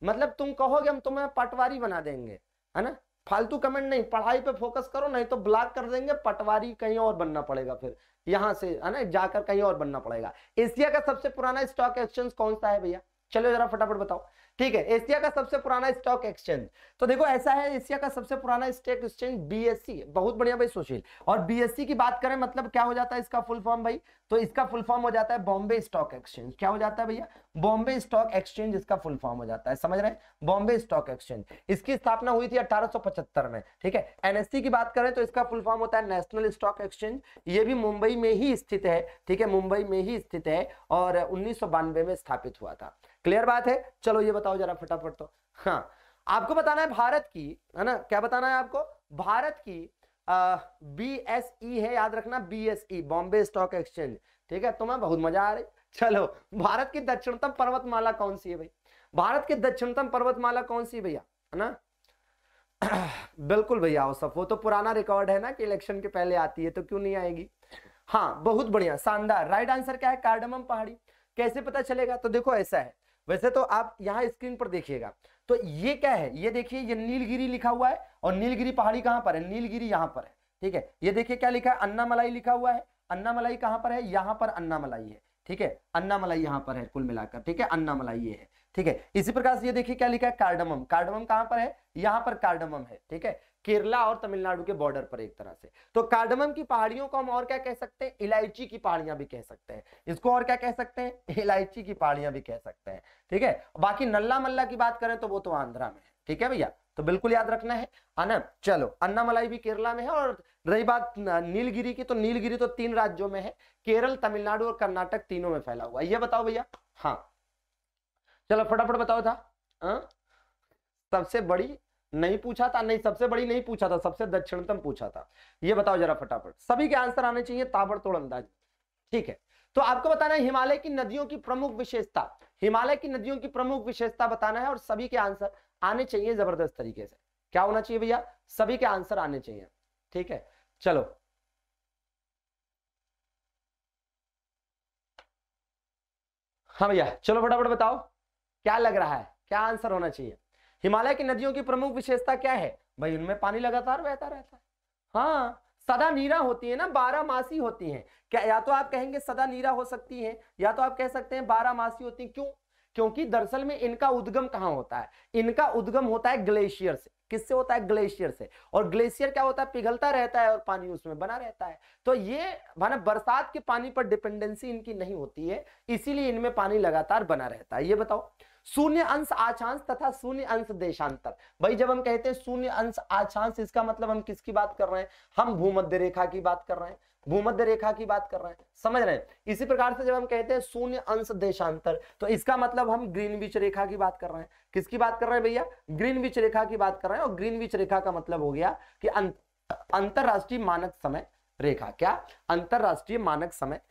मतलब तुम कहोगे हम तुम्हें पटवारी बना देंगे है ना फालतू कमेंट नहीं पढ़ाई पे फोकस करो नहीं तो ब्लॉक कर देंगे पटवारी कहीं और बनना पड़ेगा फिर यहां से है ना जाकर कहीं और बनना पड़ेगा एशिया का सबसे पुराना स्टॉक एक्सचेंज कौन सा है भैया चलो जरा फटाफट बताओ ठीक है एशिया का सबसे पुराना स्टॉक एक्सचेंज तो देखो ऐसा है एशिया का सबसे पुराना स्टॉक एक्सचेंज बीएससी बहुत बढ़िया भाई सुशील और बीएससी की बात करें मतलब क्या हो जाता है इसका फुल फॉर्म भाई तो इसका फुल फॉर्म हो जाता है बॉम्बे स्टॉक एक्सचेंज क्या हो जाता है भैया बॉम्बे स्टॉक एक्सचेंज इसका फुल फॉर्म हो जाता है समझ रहे हैं बॉम्बे स्टॉक एक्सचेंज इसकी स्थापना हुई थी अठारह में ठीक है एनएससी की बात करें तो इसका फुल फॉर्म होता है नेशनल स्टॉक एक्सचेंज ये भी मुंबई में ही स्थित है ठीक है मुंबई में ही स्थित है और उन्नीस में स्थापित हुआ था क्लियर बात है चलो ये बताओ जरा फटाफट तो हाँ आपको बताना है भारत की है ना क्या बताना है आपको भारत की बी एस ई है याद रखना B S E Bombay stock exchange ठीक है तुम्हें तो बहुत मजा आ रही चलो भारत की दक्षिणतम पर्वतमाला कौन सी है भाई भारत की दक्षिणतम पर्वतमाला कौन सी भैया है ना बिल्कुल भैया वो सब वो तो पुराना रिकॉर्ड है ना कि इलेक्शन के पहले आती है तो क्यों नहीं आएगी हाँ बहुत बढ़िया शानदार राइट आंसर क्या है कार्डमम पहाड़ी कैसे पता चलेगा तो देखो ऐसा है वैसे तो आप यहाँ स्क्रीन पर देखिएगा तो ये क्या है ये देखिए ये नीलगिरी लिखा हुआ है और नीलगिरी पहाड़ी कहाँ पर है नीलगिरी यहाँ पर है ठीक है ये देखिए क्या लिखा है अन्ना मलाई लिखा हुआ है अन्ना मलाई कहाँ पर है यहाँ पर अन्ना मलाई है ठीक है अन्ना मलाई यहाँ पर है कुल मिलाकर ठीक है अन्ना मलाई ये है ठीक है इसी प्रकार से ये देखिए क्या लिखा है कार्डमम कार्डमम कहाँ पर है यहाँ पर कार्डमम है ठीक है केरला और तमिलनाडु के बॉर्डर पर एक तरह से तो कार्डमम की पहाड़ियों को हम और क्या कह सकते हैं इलायची की पहाड़ियां भी कह सकते हैं इसको और क्या कह सकते हैं इलायची की पहाड़ियां भी कह सकते हैं ठीक है बाकी नल्ला मल्ला की बात करें तो वो तो आंध्रा में है ठीक है भैया तो बिल्कुल याद रखना है है ना चलो अन्नामलाई भी केरला में है और रही बात नीलगिरी की तो नीलगिरी तो तीन राज्यों में है केरल तमिलनाडु और कर्नाटक तीनों में फैला हुआ यह बताओ भैया हाँ चलो फटाफट बताओ था हाँ? सबसे बड़ी नहीं पूछा था नहीं सबसे बड़ी नहीं पूछा था सबसे दक्षिणतम पूछा था ये बताओ जरा फटाफट सभी के आंसर आने चाहिए ताबड़तोड़ अंदाज ठीक है तो आपको बताना है हिमालय की नदियों की प्रमुख विशेषता हिमालय की नदियों की प्रमुख विशेषता बताना है और सभी के आंसर आने चाहिए जबरदस्त तरीके से क्या होना चाहिए भैया सभी के आंसर आने चाहिए ठीक है चलो हाँ भैया चलो फटाफट बताओ क्या लग रहा है क्या आंसर होना चाहिए हिमालय की नदियों की प्रमुख विशेषता क्या है भाई उनमें पानी लगातार बहता रहता है हाँ सदा नीरा होती है ना बारह मासी होती हैं क्या या तो आप कहेंगे सदा नीरा हो सकती है या तो आप कह सकते हैं बारह मासी होती क्यों क्योंकि दरअसल में इनका उद्गम कहाँ होता है इनका उद्गम होता है ग्लेशियर से किससे होता है ग्लेशियर से और ग्लेशियर क्या होता है पिघलता रहता है और पानी उसमें बना रहता है तो ये माना बरसात के पानी पर डिपेंडेंसी इनकी नहीं होती है इसीलिए इनमें पानी लगातार बना रहता है ये बताओ शून्य अंश आचांश तथा शून्य अंश देशांतर भाई जब हम कहते हैं शून्य अंश आचांश इसका मतलब हम किसकी बात कर रहे हैं हम भूमध्य रेखा की बात कर रहे हैं भूमध्य रेखा की बात कर रहे हैं समझ रहे हैं इसी प्रकार से जब हम कहते हैं शून्य अंश देशांतर तो इसका मतलब हम ग्रीन बीच रेखा की बात कर रहे हैं किसकी बात कर रहे हैं भैया ग्रीन बीच रेखा की बात कर रहे हैं और ग्रीन बीच रेखा का मतलब हो गया कि अं-, अंतरराष्ट्रीय मानक समय रेखा क्या अंतरराष्ट्रीय मानक समय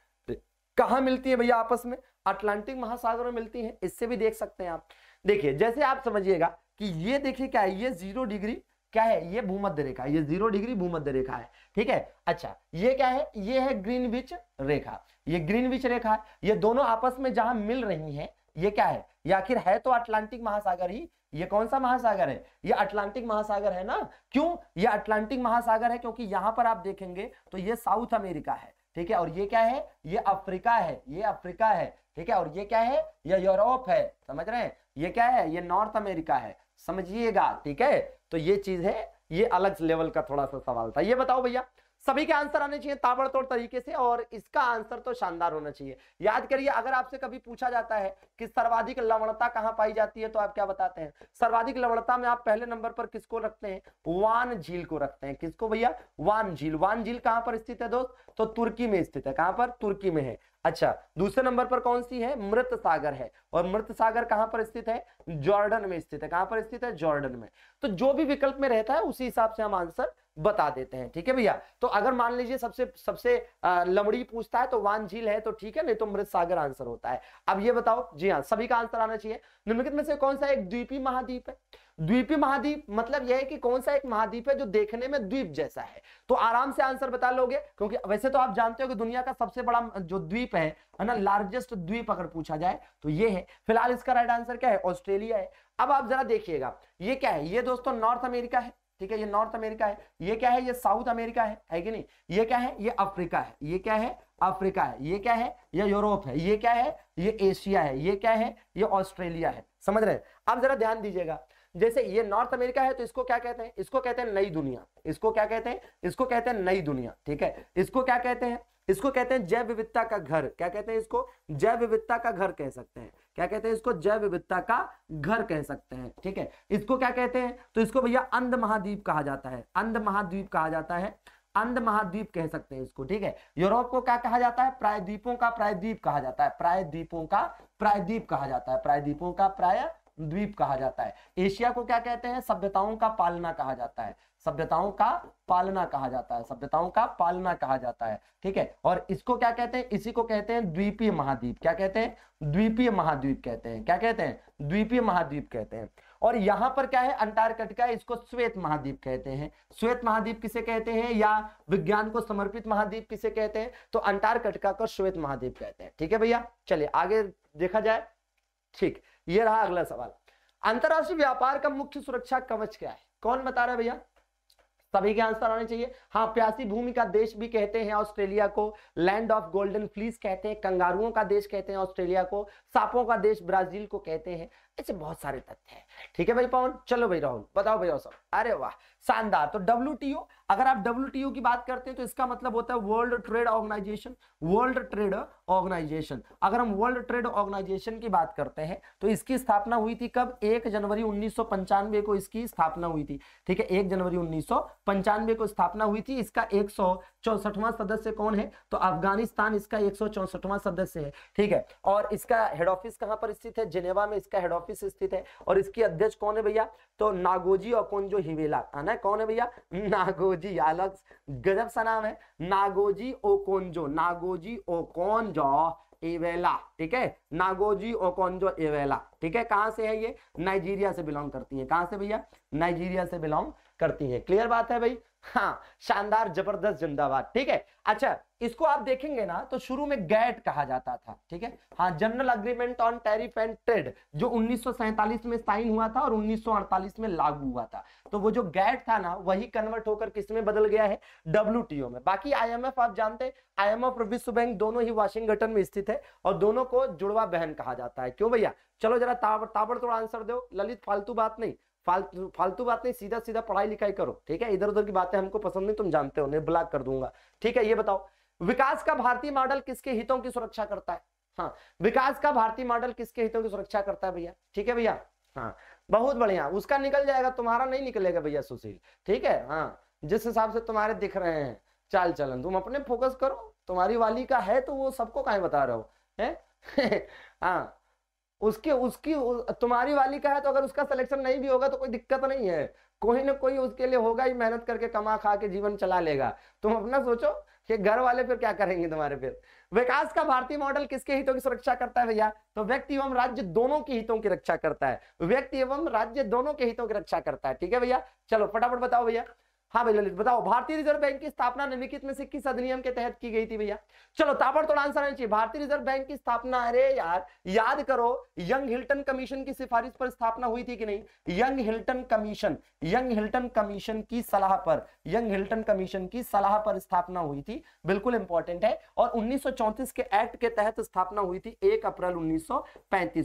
कहा मिलती है भैया आपस में अटलांटिक महासागर में मिलती है इससे भी देख सकते हैं आप देखिए जैसे आप समझिएगा कि ये देखिए क्या है ये जीरो डिग्री क्या है ये भूमध्य रेखा ये जीरो डिग्री भूमध्य रेखा है ठीक है अच्छा ये क्या है ये है ग्रीन बीच रेखा ये ग्रीन बीच रेखा है ये दोनों आपस में जहां मिल रही हैं ये क्या है या आखिर है तो अटलांटिक महासागर ही ये कौन सा महासागर है ये अटलांटिक महासागर है ना क्यों ये अटलांटिक महासागर है क्योंकि यहां पर आप देखेंगे तो ये साउथ अमेरिका है ठीक है और ये क्या है ये अफ्रीका है ये अफ्रीका है ठीक है और ये क्या है यह यूरोप है समझ रहे हैं ये क्या है ये नॉर्थ अमेरिका है समझिएगा ठीक है तो ये चीज है ये अलग लेवल का थोड़ा सा सवाल था ये बताओ भैया सभी के आंसर आने चाहिए ताबड़तोड़ तरीके से और इसका आंसर तो शानदार होना चाहिए याद करिए अगर आपसे कभी पूछा जाता है कि सर्वाधिक लवणता कहाँ पाई जाती है तो आप क्या बताते हैं सर्वाधिक लवणता में आप पहले नंबर पर किसको रखते हैं वान झील को रखते हैं किसको भैया वान झील वान झील कहाँ पर स्थित है दोस्त तो तुर्की में स्थित है कहां पर तुर्की में है अच्छा दूसरे नंबर पर कौन सी है मृत सागर है और मृत सागर कहां पर स्थित है जॉर्डन में स्थित है कहां पर स्थित है जॉर्डन में तो जो भी विकल्प में रहता है उसी हिसाब से हम आंसर बता देते हैं ठीक है भैया तो अगर मान लीजिए सबसे सबसे लमड़ी पूछता है तो वान झील है तो ठीक है नहीं तो मृत सागर आंसर होता है अब ये बताओ जी हाँ सभी का आंसर आना चाहिए निम्नलिखित में से कौन सा एक द्वीपी महाद्वीप है द्वीपी महाद्वीप मतलब यह है कि कौन सा एक महाद्वीप है जो देखने में द्वीप जैसा है तो आराम से आंसर बता लोगे क्योंकि वैसे तो आप जानते हो कि दुनिया का सबसे बड़ा जो द्वीप है है ना लार्जेस्ट द्वीप अगर पूछा जाए तो ये है फिलहाल इसका राइट आंसर क्या है ऑस्ट्रेलिया है अब आप जरा देखिएगा ये क्या है ये दोस्तों नॉर्थ अमेरिका है ठीक है ये नॉर्थ अमेरिका है ये क्या है ये साउथ अमेरिका है है कि नहीं ये क्या है ये अफ्रीका है ये क्या है अफ्रीका है ये क्या है ये यूरोप है ये क्या है ये एशिया है ये क्या है ये ऑस्ट्रेलिया है समझ रहे अब जरा ध्यान दीजिएगा जैसे ये नॉर्थ अमेरिका है तो इसको क्या कहते हैं इसको कहते हैं नई दुनिया इसको क्या कहते हैं इसको कहते हैं नई दुनिया ठीक है इसको क्या कहते हैं इसको कहते हैं जैव विविधता का घर क्या कहते हैं इसको जैव विविधता का घर कह सकते हैं क्या कहते हैं इसको जैव विविधता का घर कह सकते हैं ठीक है इसको क्या कहते हैं तो इसको भैया अंध महाद्वीप कहा जाता है अंध महाद्वीप कहा जाता है अंध महाद्वीप कह सकते हैं इसको ठीक है यूरोप को क्या कहा जाता है प्रायद्वीपों का प्रायद्वीप कहा जाता है प्रायद्वीपों का प्रायद्वीप कहा जाता है प्रायद्वीपों का प्राय द्वीप कहा जाता है एशिया को क्या कहते हैं सभ्यताओं का पालना कहा जाता है सभ्यताओं का पालना कहा जाता है सभ्यताओं का पालना कहा जाता है ठीक है और इसको क्या कहते हैं इसी को कहते हैं द्वीपीय महाद्वीप क्या कहते हैं द्वीपीय महाद्वीप कहते हैं क्या कहते हैं द्वीपीय महाद्वीप कहते हैं और यहां पर क्या है अंटार्कटिका इसको श्वेत महाद्वीप कहते हैं श्वेत महाद्वीप किसे कहते हैं या विज्ञान को समर्पित महाद्वीप किसे कहते हैं तो अंटार्कटिका को श्वेत महाद्वीप कहते हैं ठीक है भैया चलिए आगे देखा जाए ठीक ये रहा अगला सवाल अंतरराष्ट्रीय व्यापार का मुख्य सुरक्षा कवच क्या है कौन बता रहा है भैया सभी के आंसर आने चाहिए हाँ प्यासी भूमि का देश भी कहते हैं ऑस्ट्रेलिया को लैंड ऑफ गोल्डन फ्लीस कहते हैं कंगारुओं का देश कहते हैं ऑस्ट्रेलिया को सांपों का देश ब्राजील को कहते हैं ऐसे बहुत सारे तथ्य हैं ठीक है भाई पवन चलो भाई राहुल बताओ भाई राहुल अरे वाह शानदार तो डब्ल्यू अगर आप डब्ल्यू की बात करते हैं तो इसका मतलब होता है world trade organisation world trade organisation अगर हम वर्ल्ड ट्रेड ऑर्गेनाइजेशन की बात करते हैं तो इसकी स्थापना हुई थी कब एक जनवरी उन्नीस को इसकी स्थापना हुई थी ठीक है एक जनवरी उन्नीस को स्थापना हुई थी इसका एक चौसठवां सदस्य कौन है तो अफगानिस्तान इसका एक सदस्य है ठीक है और इसका हेड ऑफिस कहां पर स्थित है जिनेवा में इसका हेड ऑफिस स्थित है और इसकी अध्यक्ष कौन है भैया तो नागोजी ओकोंजो हिवेला है कौन है भैया नागोजी अलग गजब सा नाम है नागोजी ओ जो नागोजी ओ कौन जो एवेला ठीक है नागोजी ओ जो एवेला ठीक है कहां से है ये नाइजीरिया से बिलोंग करती है कहां से भैया नाइजीरिया से बिलोंग करती है क्लियर बात है भाई हाँ शानदार जबरदस्त जिंदाबाद ठीक है अच्छा इसको आप देखेंगे ना तो शुरू में गैट कहा जाता था ठीक है हाँ general agreement on tariff and trade जो 1947 में साइन हुआ था और 1948 में लागू हुआ था तो वो जो गैट था ना वही कन्वर्ट होकर किस में बदल गया है डब्ल्यू में बाकी आईएमएफ आप जानते हैं आईएमएफ और विश्व बैंक दोनों ही वाशिंगटन में स्थित है और दोनों को जुड़वा बहन कहा जाता है क्यों भैया चलो जरा ताबड़ ताबड़तोड़ आंसर दो ललित फालतू बात नहीं फालतू फालतू बात नहीं सीधा सीधा पढ़ाई लिखाई करो ठीक है इधर उधर की बातें हमको पसंद नहीं तुम जानते हो नहीं ब्लॉक कर दूंगा ठीक है ये बताओ विकास का भारतीय मॉडल किसके हितों की सुरक्षा करता है हाँ विकास का भारतीय मॉडल किसके हितों की सुरक्षा करता है भैया ठीक है भैया हाँ बहुत बढ़िया उसका निकल जाएगा तुम्हारा नहीं निकलेगा भैया सुशील ठीक है हाँ जिस हिसाब से तुम्हारे दिख रहे हैं चाल चलन तुम अपने फोकस करो तुम्हारी वाली का है तो वो सबको कहा बता रहे हो हाँ उसके उसकी तुम्हारी वाली का है तो अगर उसका सिलेक्शन नहीं भी होगा तो कोई दिक्कत नहीं है कोई ना कोई उसके लिए होगा ही मेहनत करके कमा खा के जीवन चला लेगा तुम अपना सोचो कि घर वाले फिर क्या करेंगे तुम्हारे फिर विकास का भारतीय मॉडल किसके हितों की सुरक्षा करता है भैया तो व्यक्ति एवं राज्य दोनों के हितों की रक्षा करता है व्यक्ति एवं राज्य दोनों के हितों की रक्षा करता है ठीक है भैया चलो फटाफट बताओ भैया हाँ भाई ललित बताओ भारतीय रिजर्व बैंक की स्थापना निम्नलिखित में से किस अधिनियम के तहत की गई थी भैया चलो तापर तो आंसर आना चाहिए भारतीय रिजर्व बैंक की स्थापना अरे यार याद करो यंग हिल्टन कमीशन की सिफारिश पर स्थापना हुई थी कि नहीं Young Hilton commission Young Hilton commission की सलाह पर यंग हिल्टन कमीशन की सलाह पर स्थापना हुई थी बिल्कुल इंपॉर्टेंट है और उन्नीस के एक्ट के तहत स्थापना हुई थी एक अप्रैल उन्नीस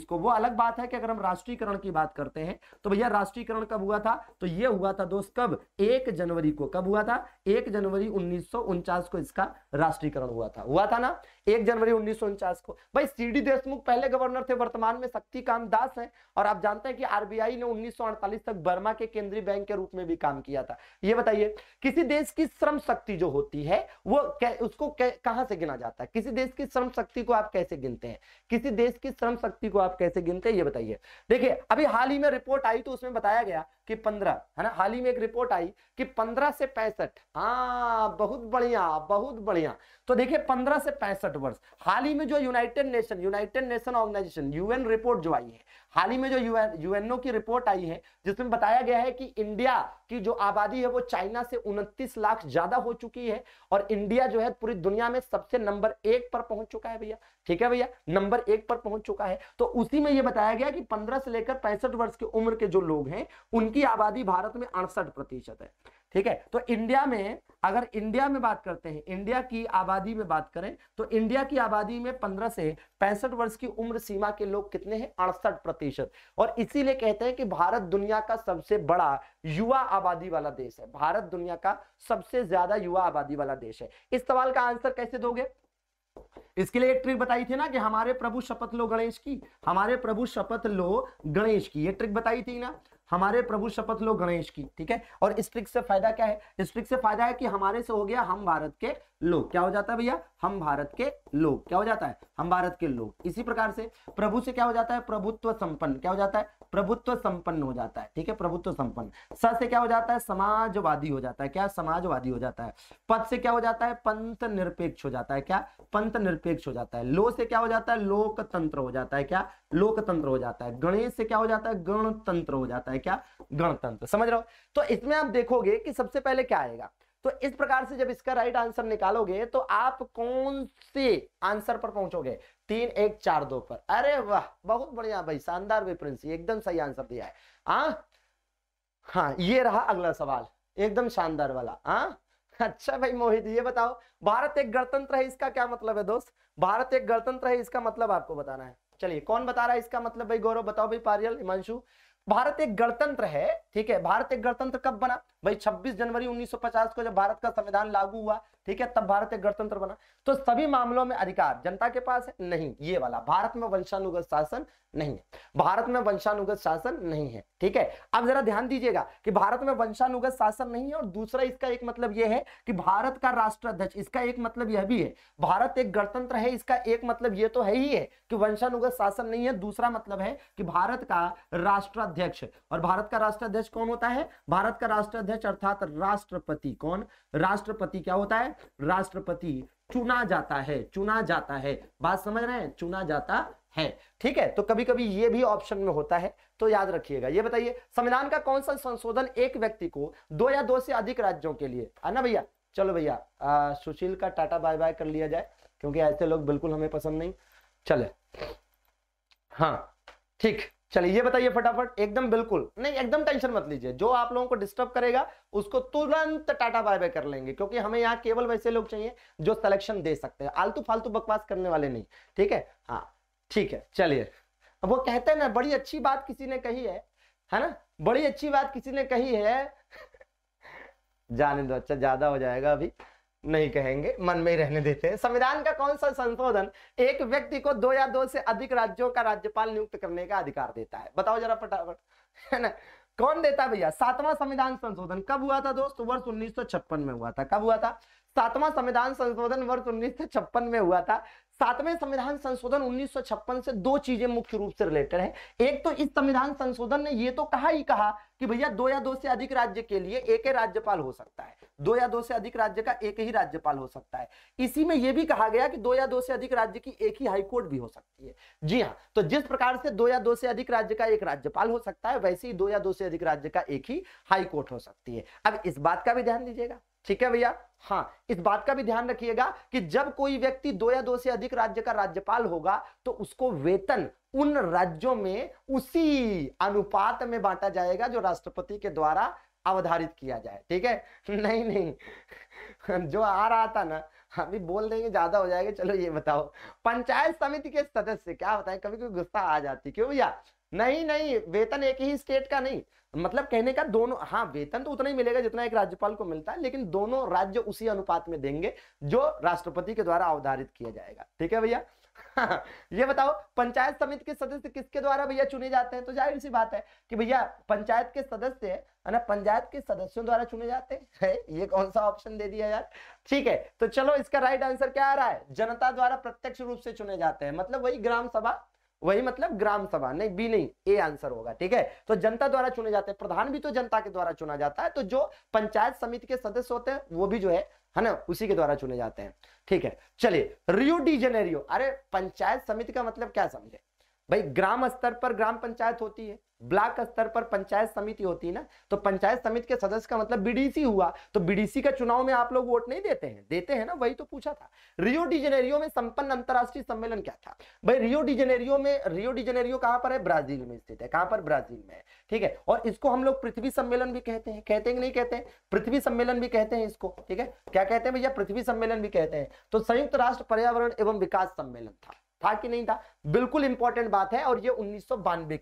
को वो अलग बात है कि अगर हम राष्ट्रीयकरण की बात करते हैं तो भैया राष्ट्रीयकरण कब हुआ था तो ये हुआ था दोस्त कब एक जनवरी जनवरी को कब हुआ था एक जनवरी उन्नीस को इसका राष्ट्रीयकरण हुआ था हुआ था ना एक जनवरी उन्नीस को भाई सी देशमुख पहले गवर्नर थे वर्तमान में शक्तिकांत दास हैं और आप जानते हैं कि आरबीआई ने उन्नीस तक बर्मा के केंद्रीय बैंक के रूप में भी काम किया था ये बताइए किसी देश की श्रम शक्ति जो होती है वो कै, उसको कहां से गिना जाता है किसी देश की श्रम शक्ति को आप कैसे गिनते हैं किसी देश की श्रम शक्ति को आप कैसे गिनते हैं ये बताइए देखिए अभी हाल ही में रिपोर्ट आई तो उसमें बताया गया कि पंद्रह है ना हाल ही में एक रिपोर्ट आई कि पंद्रह से पैंसठ हाँ बहुत बढ़िया बहुत बढ़िया तो देखिये पंद्रह से पैंसठ वर्ष हाल ही में जो United Nation United Nation organisation UN report जो आई है हाल ही में जो यूएनओ की रिपोर्ट आई है जिसमें बताया गया है कि इंडिया की जो आबादी है वो चाइना से उनतीस लाख ज्यादा हो चुकी है और इंडिया जो है पूरी दुनिया में सबसे नंबर एक पर पहुंच चुका है भैया ठीक है भैया नंबर एक पर पहुंच चुका है तो उसी में ये बताया गया कि पंद्रह से लेकर पैंसठ वर्ष की उम्र के जो लोग हैं उनकी आबादी भारत में अड़सठ है ठीक है तो इंडिया में अगर इंडिया में बात करते हैं इंडिया की आबादी में बात करें तो इंडिया की आबादी में 15 से पैंसठ वर्ष की उम्र सीमा के लोग कितने हैं अड़सठ प्रतिशत और इसीलिए कहते हैं कि भारत दुनिया का सबसे बड़ा युवा आबादी वाला देश है भारत दुनिया का सबसे ज्यादा युवा आबादी वाला देश है इस सवाल का आंसर कैसे दोगे इसके लिए एक ट्रिक बताई थी ना कि हमारे प्रभु शपथ लो गणेश की हमारे प्रभु शपथ लो गणेश की ये ट्रिक बताई थी ना हमारे प्रभु शपथ लो गणेश की ठीक है और इस ट्रिक से फायदा क्या है इस ट्रिक से फायदा है कि हमारे से हो गया हम भारत के लोग क्या हो जाता है भैया हम भारत के लोग क्या हो जाता है हम भारत के लोग इसी प्रकार से प्रभु से क्या हो जाता है प्रभुत्व संपन्न क्या हो जाता है प्रभुत्व संपन्न हो जाता है ठीक है प्रभुत्व संपन्न स से क्या हो जाता है समाजवादी हो जाता है क्या समाजवादी हो जाता है पद से क्या हो जाता है पंथ निरपेक्ष हो जाता है क्या पंथ निरपेक्ष हो जाता है लो से क्या हो जाता है लोकतंत्र हो जाता है क्या लोकतंत्र हो जाता है गणेश से क्या हो जाता है गणतंत्र हो जाता है क्या गणतंत्र समझ रहे हो तो इसमें आप देखोगे कि सबसे पहले क्या आएगा तो इस प्रकार से जब इसका राइट आंसर निकालोगे तो आप कौन से आंसर पर पहुंचोगे तीन एक चार दो पर अरे वाह बहुत बढ़िया भाई शानदार भाई एकदम सही आंसर दिया है आ? हाँ? हाँ ये रहा अगला सवाल एकदम शानदार वाला हाँ अच्छा भाई मोहित ये बताओ भारत एक गणतंत्र है इसका क्या मतलब है दोस्त भारत एक गणतंत्र है इसका मतलब आपको बताना है चलिए कौन बता रहा है इसका मतलब भाई गौरव बताओ भाई पारियल हिमांशु भारत एक गणतंत्र है ठीक है भारत एक गणतंत्र कब बना भाई 26 जनवरी 1950 को जब भारत का संविधान लागू हुआ ठीक है तब भारत एक गणतंत्र बना तो सभी मामलों में अधिकार जनता के पास है नहीं ये वाला भारत में वंशानुगत शासन नहीं है भारत में वंशानुगत शासन नहीं है ठीक है अब जरा ध्यान दीजिएगा कि भारत में वंशानुगत शासन नहीं है और दूसरा इसका एक मतलब यह है कि भारत का राष्ट्राध्यक्ष इसका एक मतलब यह भी है भारत एक गणतंत्र है इसका एक मतलब यह तो है ही है कि वंशानुगत शासन नहीं है दूसरा मतलब है कि भारत का राष्ट्राध्यक्ष और भारत का राष्ट्राध्यक्ष कौन होता है भारत का राष्ट्राध्यक्ष अध्यक्ष अर्थात राष्ट्रपति कौन राष्ट्रपति क्या होता है राष्ट्रपति चुना जाता है चुना जाता है बात समझ रहे हैं चुना जाता है ठीक है तो कभी कभी ये भी ऑप्शन में होता है तो याद रखिएगा ये बताइए संविधान का कौन सा संशोधन एक व्यक्ति को दो या दो से अधिक राज्यों के लिए है ना भैया चलो भैया सुशील का टाटा बाय बाय कर लिया जाए क्योंकि ऐसे लोग बिल्कुल हमें पसंद नहीं चले हाँ ठीक चलिए ये बताइए फटाफट एकदम बिल्कुल नहीं एकदम टेंशन मत लीजिए जो आप लोगों को डिस्टर्ब करेगा उसको तुरंत टाटा बाय बाय कर लेंगे क्योंकि हमें यहाँ केवल वैसे लोग चाहिए जो सिलेक्शन दे सकते हैं आलतू फालतू बकवास करने वाले नहीं ठीक है हाँ ठीक है चलिए वो कहते हैं ना बड़ी अच्छी बात किसी ने कही है है ना बड़ी अच्छी बात किसी ने कही है जाने दो अच्छा ज्यादा हो जाएगा अभी नहीं कहेंगे मन में ही रहने देते हैं संविधान का कौन सा संशोधन एक व्यक्ति को दो या दो से अधिक राज्यों का राज्यपाल नियुक्त करने का अधिकार देता है बताओ जरा फटाफट है ना कौन देता है भैया सातवां संविधान संशोधन कब हुआ था दोस्त वर्ष उन्नीस में हुआ था कब हुआ था सातवां संविधान संशोधन वर्ष उन्नीस में हुआ था सातवें संविधान संशोधन उन्नीस से दो चीजें मुख्य रूप से रिलेटेड है एक तो इस संविधान संशोधन ने ये तो कहा ही कहा कि भैया दो या दो से अधिक राज्य के लिए एक ही राज्यपाल हो सकता है दो या दो से अधिक राज्य का एक ही राज्यपाल हो सकता है इसी में यह भी कहा गया कि दो या दो से अधिक राज्य की एक ही हाईकोर्ट भी हो सकती है जी हाँ तो जिस प्रकार से दो या दो से अधिक राज्य का एक राज्यपाल हो सकता है वैसे ही दो या दो से अधिक राज्य का एक ही हाईकोर्ट हो सकती है अब इस बात का भी ध्यान दीजिएगा ठीक है भैया हाँ इस बात का भी ध्यान रखिएगा कि जब कोई व्यक्ति दो या दो से अधिक राज्य का राज्यपाल होगा तो उसको वेतन उन राज्यों में उसी अनुपात में बांटा जाएगा जो राष्ट्रपति के द्वारा अवधारित किया जाए ठीक है नहीं नहीं जो आ रहा था ना अभी बोल देंगे ज्यादा हो जाएगा चलो ये बताओ पंचायत समिति के सदस्य क्या बताएं कभी कभी गुस्सा आ जाती क्यों भैया नहीं नहीं वेतन एक ही स्टेट का नहीं मतलब कहने का दोनों हाँ वेतन तो उतना ही मिलेगा जितना एक राज्यपाल को मिलता है लेकिन दोनों राज्य उसी अनुपात में देंगे जो राष्ट्रपति के द्वारा अवधारित किया जाएगा ठीक है भैया ये बताओ पंचायत समिति के सदस्य किसके द्वारा भैया चुने जाते हैं तो जाहिर सी बात है कि भैया पंचायत के सदस्य है ना पंचायत के सदस्यों द्वारा चुने जाते हैं ये कौन सा ऑप्शन दे दिया यार ठीक है तो चलो इसका राइट आंसर क्या आ रहा है जनता द्वारा प्रत्यक्ष रूप से चुने जाते हैं मतलब वही ग्राम सभा वही मतलब ग्राम सभा नहीं बी नहीं ए आंसर होगा ठीक है तो जनता द्वारा चुने जाते हैं प्रधान भी तो जनता के द्वारा चुना जाता है तो जो पंचायत समिति के सदस्य होते हैं वो भी जो है है ना उसी के द्वारा चुने जाते हैं ठीक है चलिए रियो डी जेनेरियो अरे पंचायत समिति का मतलब क्या समझे भाई ग्राम स्तर पर ग्राम पंचायत होती है ब्लॉक स्तर पर पंचायत समिति होती है ना तो पंचायत समिति के सदस्य का मतलब बीडीसी हुआ तो बीडीसी का चुनाव में आप लोग वोट नहीं देते हैं देते हैं ना वही तो पूछा था रियो डिजेनेरियो में संपन्न अंतरराष्ट्रीय सम्मेलन क्या था भाई रियो डिजेनेरियो में रियो डिजेनेरियो कहां पर है ब्राजील में स्थित है कहां पर ब्राजील में ठीक है और इसको हम लोग पृथ्वी सम्मेलन भी कहते हैं कहते हैं नहीं कहते हैं पृथ्वी सम्मेलन भी कहते हैं इसको ठीक है क्या कहते हैं भैया पृथ्वी सम्मेलन भी कहते हैं तो संयुक्त राष्ट्र पर्यावरण एवं विकास सम्मेलन था था कि नहीं था बिल्कुल इंपॉर्टेंट बात है और ये उन्नीस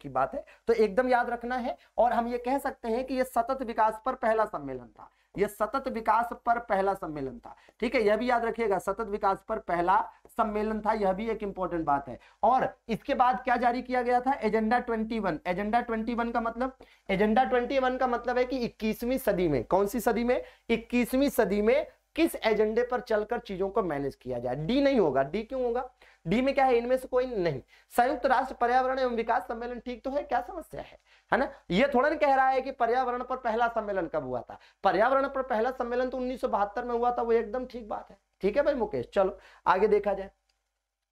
की बात है तो एकदम याद रखना है और हम ये कह सकते हैं कि यह सतत विकास पर पहला सम्मेलन था यह सतत विकास पर पहला सम्मेलन था ठीक है यह भी याद रखिएगा सतत विकास पर पहला सम्मेलन था यह भी एक इंपॉर्टेंट बात है और इसके बाद क्या जारी किया गया था एजेंडा 21 एजेंडा 21 का मतलब एजेंडा 21 का मतलब है कि 21वीं सदी में कौन सी सदी में 21वीं सदी में किस एजेंडे पर चलकर चीजों को मैनेज किया जाए डी नहीं होगा डी क्यों होगा डी में क्या है इनमें से कोई नहीं संयुक्त राष्ट्र पर्यावरण एवं विकास सम्मेलन ठीक तो है क्या समस्या है है ना ये थोड़ा ना कह रहा है कि पर्यावरण पर पहला सम्मेलन कब हुआ था पर्यावरण पर पहला सम्मेलन तो उन्नीस में हुआ था वो एकदम ठीक बात है ठीक है भाई मुकेश चलो आगे देखा जाए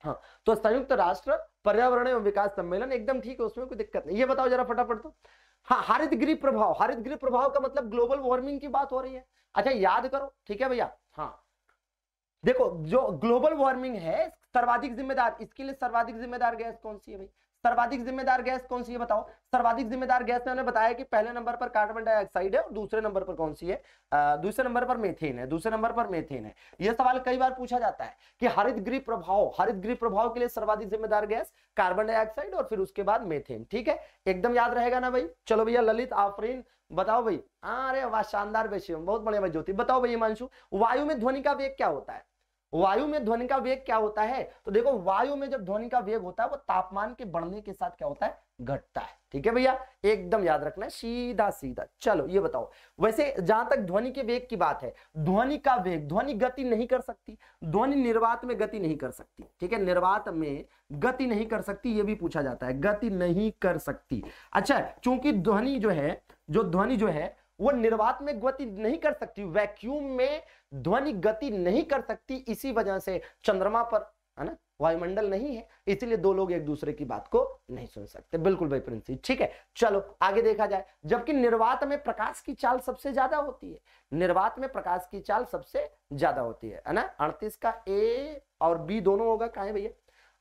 हाँ तो संयुक्त राष्ट्र पर्यावरण एवं विकास सम्मेलन एकदम ठीक है उसमें कोई दिक्कत नहीं ये बताओ जरा फटाफट तो हाँ हरित गृह प्रभाव हरित गृह प्रभाव का मतलब ग्लोबल वार्मिंग की बात हो रही है अच्छा याद करो ठीक है भैया हाँ देखो जो ग्लोबल वार्मिंग है सर्वाधिक जिम्मेदार इसके लिए सर्वाधिक जिम्मेदार गैस कौन सी है भाई सर्वाधिक जिम्मेदार गैस कौन सी है बताओ सर्वाधिक जिम्मेदार गैस मैंने बताया कि पहले नंबर पर कार्बन डाइऑक्साइड है और दूसरे नंबर पर कौन सी है आ, दूसरे नंबर पर मेथेन है दूसरे नंबर पर मेथेन है यह सवाल कई बार पूछा जाता है कि हरित गृह प्रभाव हरित गृह प्रभाव के लिए सर्वाधिक जिम्मेदार गैस कार्बन डाइऑक्साइड और फिर उसके बाद मेथेन ठीक है एकदम याद रहेगा ना भाई चलो भैया ललित आफरीन बताओ भाई अरे वाह शानदार विषय बहुत बढ़िया भाई ज्योति बताओ भाई हिमांशु वायु में ध्वनि का वेग क्या होता है वायु में ध्वनि का वेग क्या होता है तो देखो वायु में जब ध्वनि का वेग होता है वो तापमान के बढ़ने के साथ क्या होता है घटता है ठीक है भैया एकदम याद रखना सीधा सीधा चलो ये बताओ वैसे जहां तक ध्वनि के वेग की बात है ध्वनि का वेग ध्वनि गति नहीं कर सकती ध्वनि निर्वात में गति नहीं कर सकती ठीक है निर्वात में गति नहीं कर सकती ये भी पूछा जाता है गति नहीं कर सकती अच्छा चूंकि ध्वनि जो है जो ध्वनि जो है वो निर्वात में गति नहीं कर सकती वैक्यूम में ध्वनि गति नहीं कर सकती इसी वजह से चंद्रमा पर है ना वायुमंडल नहीं है इसलिए दो लोग एक दूसरे की बात को नहीं सुन सकते बिल्कुल भाई प्रिंस ठीक है चलो आगे देखा जाए जबकि निर्वात में प्रकाश की चाल सबसे ज्यादा होती है निर्वात में प्रकाश की चाल सबसे ज्यादा होती है है ना अड़तीस का ए और बी दोनों होगा कहा है भैया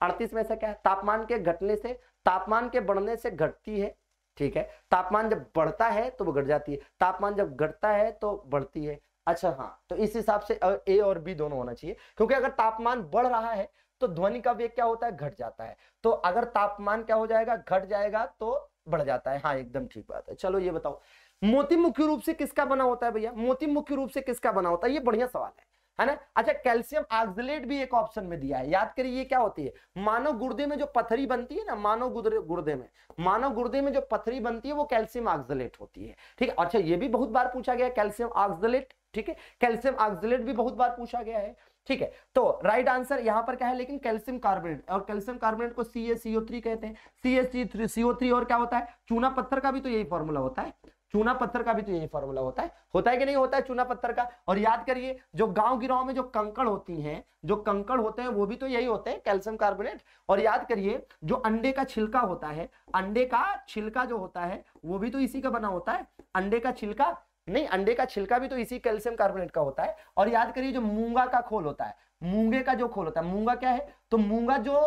अड़तीस में से क्या है तापमान के घटने से तापमान के बढ़ने से घटती है ठीक है तापमान जब बढ़ता है तो वो घट जाती है तापमान जब घटता है तो बढ़ती है अच्छा हाँ तो इस हिसाब से ए और बी दोनों होना चाहिए क्योंकि अगर तापमान बढ़ रहा है तो ध्वनि का वेग क्या होता है घट जाता है तो अगर तापमान क्या हो जाएगा घट जाएगा तो बढ़ जाता है हाँ एकदम ठीक बात है चलो ये बताओ मोती मुख्य रूप से किसका बना होता है भैया मोती मुख्य रूप से किसका बना होता है ये बढ़िया सवाल है है ना अच्छा कैल्शियम ऑक्सलेट भी एक ऑप्शन में दिया है याद करिए ये क्या होती है मानव गुर्दे में जो पथरी बनती है ना मानव गुर्दे में मानव गुर्दे में जो पथरी बनती है वो कैल्शियम ऑक्सलेट होती है ठीक है अच्छा ये भी बहुत बार पूछा गया कैल्शियम ऑक्सलेट ठीक है कैल्शियम ऑक्सिलेट भी बहुत बार पूछा गया है ठीक है तो राइट आंसर यहां पर क्या है लेकिन कैल्शियम कार्बोनेट और कैल्शियम कार्बोनेट को सी एस थ्री कहते हैं C S three CO three और क्या होता है चूना पत्थर का भी तो यही फॉर्मूला होता है चूना पत्थर का भी तो यही फॉर्मूला होता है होता है कि नहीं होता है चूना पत्थर का और याद करिए जो गांव गिराव में जो कंकड़ होती हैं जो कंकड़ होते हैं वो भी तो यही होते हैं कैल्शियम कार्बोनेट और याद करिए जो अंडे का छिलका होता है अंडे का छिलका जो होता है वो भी तो इसी का बना होता है अंडे का छिलका नहीं अंडे का छिलका भी तो इसी कैल्शियम कार्बोनेट का होता है और याद करिए जो मूंगा का खोल होता है मूंगे का जो खोल होता है मूंगा क्या है तो मूंगा जो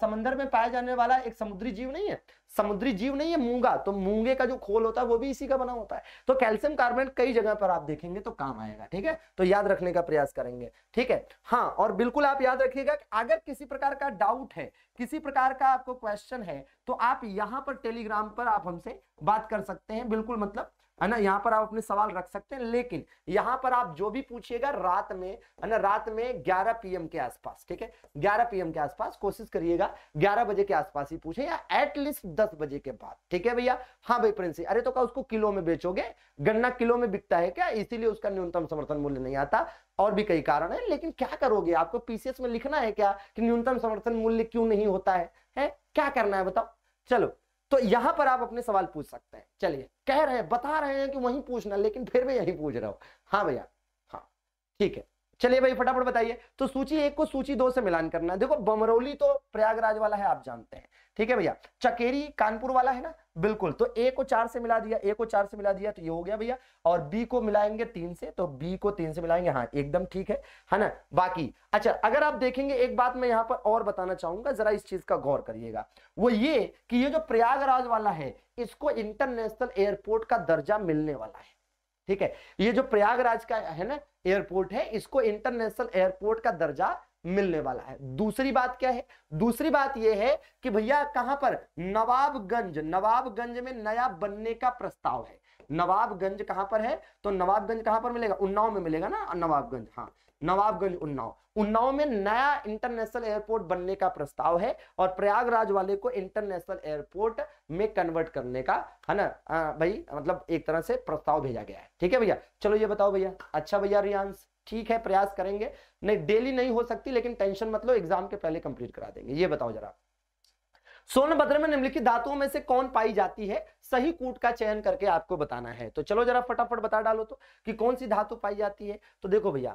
समंदर में पाया जाने वाला एक समुद्री जीव नहीं है समुद्री जीव नहीं है मूंगा तो मूंगे का जो खोल होता है वो भी इसी का बना होता है तो कैल्शियम कार्बोनेट कई जगह पर आप देखेंगे तो काम आएगा ठीक है तो याद रखने का प्रयास करेंगे ठीक है हाँ और बिल्कुल आप याद रखिएगा कि अगर किसी प्रकार का डाउट है किसी प्रकार का आपको क्वेश्चन है तो आप यहाँ पर टेलीग्राम पर आप हमसे बात कर सकते हैं बिल्कुल मतलब है ना यहाँ पर आप अपने सवाल रख सकते हैं लेकिन यहाँ पर आप जो भी पूछिएगा रात में है ना रात में 11 पीएम के आसपास ठीक है 11 पीएम के आसपास कोशिश करिएगा 11 बजे के आसपास ही पूछे या एटलीस्ट 10 बजे के बाद ठीक है भैया हाँ भाई प्रिंस अरे तो क्या उसको किलो में बेचोगे गन्ना किलो में बिकता है क्या इसीलिए उसका न्यूनतम समर्थन मूल्य नहीं आता और भी कई कारण है लेकिन क्या करोगे आपको पीसीएस में लिखना है क्या कि न्यूनतम समर्थन मूल्य क्यों नहीं होता है, है? क्या करना है बताओ चलो तो यहां पर आप अपने सवाल पूछ सकते हैं चलिए कह रहे हैं बता रहे हैं कि वहीं पूछना लेकिन फिर भी यहीं पूछ रहा हूं हाँ भैया हाँ ठीक है चलिए भाई फटाफट बताइए तो सूची एक को सूची दो से मिलान करना है देखो बमरौली तो प्रयागराज वाला है आप जानते हैं ठीक है भैया चकेरी कानपुर वाला है ना बिल्कुल तो ए को चार से मिला दिया ए को चार से मिला दिया तो ये हो गया भैया और बी को मिलाएंगे तीन से तो बी को तीन से मिलाएंगे हाँ एकदम ठीक है है ना बाकी अच्छा अगर आप देखेंगे एक बात मैं यहाँ पर और बताना चाहूंगा जरा इस चीज का गौर करिएगा वो ये कि ये जो प्रयागराज वाला है इसको इंटरनेशनल एयरपोर्ट का दर्जा मिलने वाला है ठीक है ये जो प्रयागराज का है ना एयरपोर्ट है इसको इंटरनेशनल एयरपोर्ट का दर्जा मिलने वाला है दूसरी बात क्या है दूसरी बात यह है कि भैया कहां पर नवाबगंज नवाबगंज में नया बनने का प्रस्ताव है नवाबगंज कहां पर है तो नवाबगंज कहां पर मिलेगा उन्नाव में मिलेगा ना नवाबगंज हाँ नवाबगंज उन्नाव उन्नाव में नया इंटरनेशनल एयरपोर्ट बनने का प्रस्ताव है और प्रयागराज वाले को इंटरनेशनल एयरपोर्ट में कन्वर्ट करने का है ना भाई मतलब एक तरह से प्रस्ताव भेजा गया है ठीक है भैया चलो ये बताओ भैया अच्छा भैया रियांश ठीक है प्रयास करेंगे नहीं डेली नहीं हो सकती लेकिन टेंशन मतलब एग्जाम के पहले कंप्लीट करा देंगे ये बताओ जरा सोनभद्र में निम्नलिखित धातुओं में से कौन पाई जाती है सही कूट का चयन करके आपको बताना है तो चलो जरा फटाफट बता डालो तो कि कौन सी धातु पाई जाती है तो देखो भैया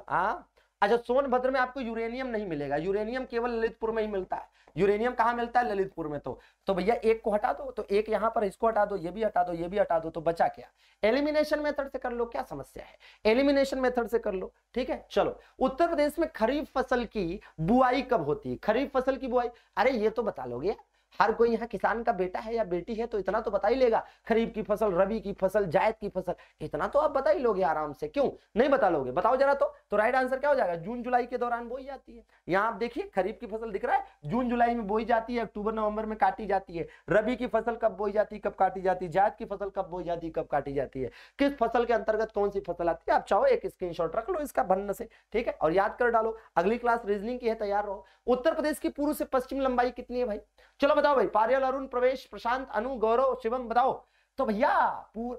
अच्छा सोनभद्र में आपको यूरेनियम नहीं मिलेगा यूरेनियम केवल ललितपुर में ही मिलता है यूरेनियम कहाँ मिलता है ललितपुर में तो तो भैया एक को हटा दो तो एक यहाँ पर इसको हटा दो ये भी हटा दो ये भी हटा दो तो बचा क्या एलिमिनेशन मेथड से कर लो क्या समस्या है एलिमिनेशन मेथड से कर लो ठीक है चलो उत्तर प्रदेश में खरीफ फसल की बुआई कब होती है खरीफ फसल की बुआई अरे ये तो बता लोगे हर कोई यहाँ किसान का बेटा है या बेटी है तो इतना तो बता ही लेगा खरीफ की फसल रबी की फसल जायद की फसल इतना तो आप बता ही लोगे आराम से क्यों नहीं बता लोगे बताओ जरा तो तो राइट आंसर क्या हो जाएगा जून जुलाई के दौरान बोई जाती है यहाँ आप देखिए खरीफ की फसल दिख रहा है जून जुलाई में बोई जाती है अक्टूबर नवंबर में काटी जाती है रबी की फसल कब बोई जाती है कब काटी जाती है जायद की फसल कब बोई जाती है कब काटी जाती है किस फसल के अंतर्गत कौन सी फसल आती है आप चाहो एक स्क्रीन रख लो इसका भन्न से ठीक है और याद कर डालो अगली क्लास रीजनिंग की है तैयार रहो उत्तर प्रदेश की पूर्व से पश्चिम लंबाई कितनी है भाई चलो बताओ भाई पारियल अरुण प्रवेश प्रशांत अनु गौरव शिवम बताओ तो भैया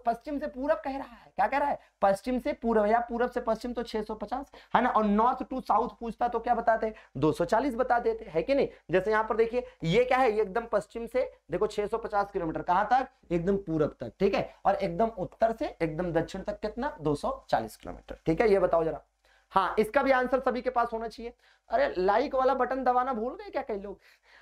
पश्चिम से पूरब कह रहा है क्या कह रहा है पश्चिम से पूरब या पूरब से पश्चिम तो 650 है ना और नॉर्थ टू साउथ पूछता तो क्या बताते 240 बता देते है कि नहीं जैसे यहाँ पर देखिए ये क्या है ये एकदम पश्चिम से देखो 650 किलोमीटर कहां तक एकदम पूरब तक ठीक है और एकदम उत्तर से एकदम दक्षिण तक कितना दो किलोमीटर ठीक है ये बताओ जरा हाँ इसका भी आंसर सभी के पास होना चाहिए अरे लाइक वाला बटन दबाना भूल गए क्या कई लोग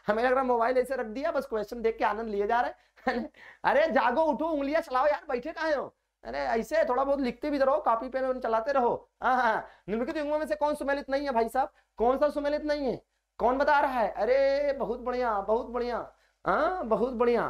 हमें लग रहा मोबाइल ऐसे रख दिया बस क्वेश्चन देख के आनंद लिए जा रहे हैं अरे जागो उठो उंगलियां चलाओ यार बैठे कहा हो अरे ऐसे थोड़ा बहुत लिखते भी रहो कॉपी पेन चलाते रहो हाँ हाँ, हाँ। निम्नलिखित युग्मों में से कौन सुमेलित नहीं है भाई साहब कौन सा सुमेलित नहीं है कौन बता रहा है अरे बहुत बढ़िया बहुत बढ़िया हाँ बहुत बढ़िया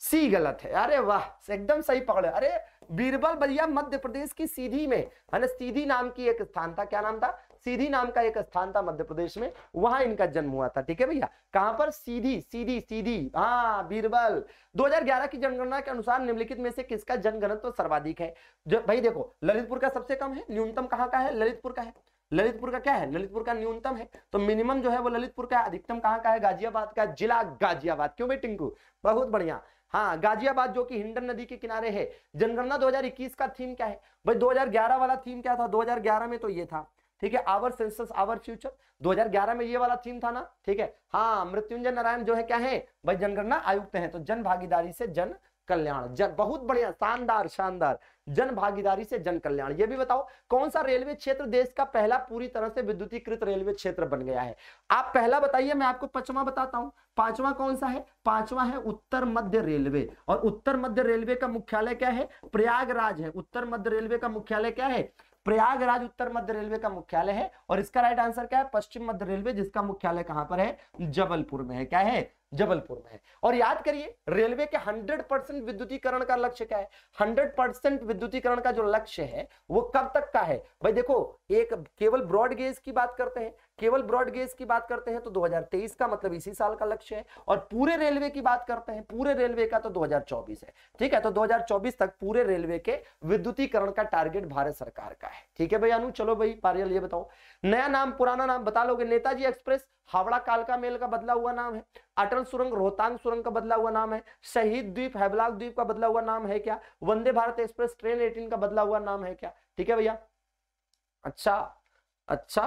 सी गलत है अरे वाह एकदम सही पकड़े अरे बीरबल बलिया मध्य प्रदेश की सीधी में है सीधी नाम की एक स्थान था क्या नाम था सीधी नाम का एक स्थान था मध्य प्रदेश में वहां इनका जन्म हुआ था ठीक है भैया कहां पर सीधी सीधी सीधी हाँ बीरबल 2011 की जनगणना के अनुसार निम्नलिखित में से किसका तो सर्वाधिक है जो भाई देखो ललितपुर का सबसे कम है न्यूनतम कहाँ का है ललितपुर का है ललितपुर का क्या है ललितपुर का न्यूनतम है तो मिनिमम जो है वो ललितपुर का अधिकतम कहाँ का है गाजियाबाद का जिला गाजियाबाद क्यों भाई टिंकू बहुत बढ़िया हाँ गाजियाबाद जो कि हिंडन नदी के किनारे है जनगणना 2021 का थीम क्या है भाई 2011 वाला थीम क्या था 2011 में तो ये था ठीक है आवर सेंसस आवर फ्यूचर 2011 में ये वाला थीम था ना ठीक है हाँ मृत्युंजय नारायण जो है क्या है भाई जनगणना आयुक्त हैं तो जन भागीदारी से जन कल्याण जन बहुत बढ़िया शानदार शानदार जन भागीदारी से जन कल्याण ये भी बताओ कौन सा रेलवे क्षेत्र देश का पहला पूरी तरह से विद्युतीकृत रेलवे क्षेत्र बन गया है आप पहला बताइए मैं आपको पांचवा बताता हूं पांचवा कौन सा है पांचवा है उत्तर मध्य रेलवे और उत्तर मध्य रेलवे का मुख्यालय क्या है प्रयागराज है उत्तर मध्य रेलवे का मुख्यालय क्या है प्रयागराज उत्तर मध्य रेलवे का मुख्यालय है और इसका राइट आंसर क्या है पश्चिम मध्य रेलवे जिसका मुख्यालय कहां पर है जबलपुर में है क्या है जबलपुर में है और याद करिए रेलवे के 100 परसेंट विद्युतीकरण का लक्ष्य क्या है 100 परसेंट विद्युतीकरण का जो लक्ष्य है वो कब तक का है भाई देखो एक केवल ब्रॉड गेज की बात करते हैं केवल ब्रॉड गेज की बात करते हैं तो 2023 का मतलब इसी साल का लक्ष्य है और पूरे रेलवे की बात करते हैं पूरे रेलवे का तो 2024 है ठीक है तो 2024 तक पूरे रेलवे के विद्युतीकरण का टारगेट भारत सरकार का है ठीक है भाई अनु चलो भाई पारियल ये बताओ नया नाम पुराना नाम बता लोगे नेताजी एक्सप्रेस हावड़ा कालका मेल का बदला हुआ नाम है अटल सुरंग रोहतांग सुरंग का बदला हुआ नाम है शहीद द्वीप हैबलाक द्वीप का बदला हुआ नाम है क्या Vande Bharat express train eighteen का बदला हुआ नाम है क्या ठीक है भैया अच्छा अच्छा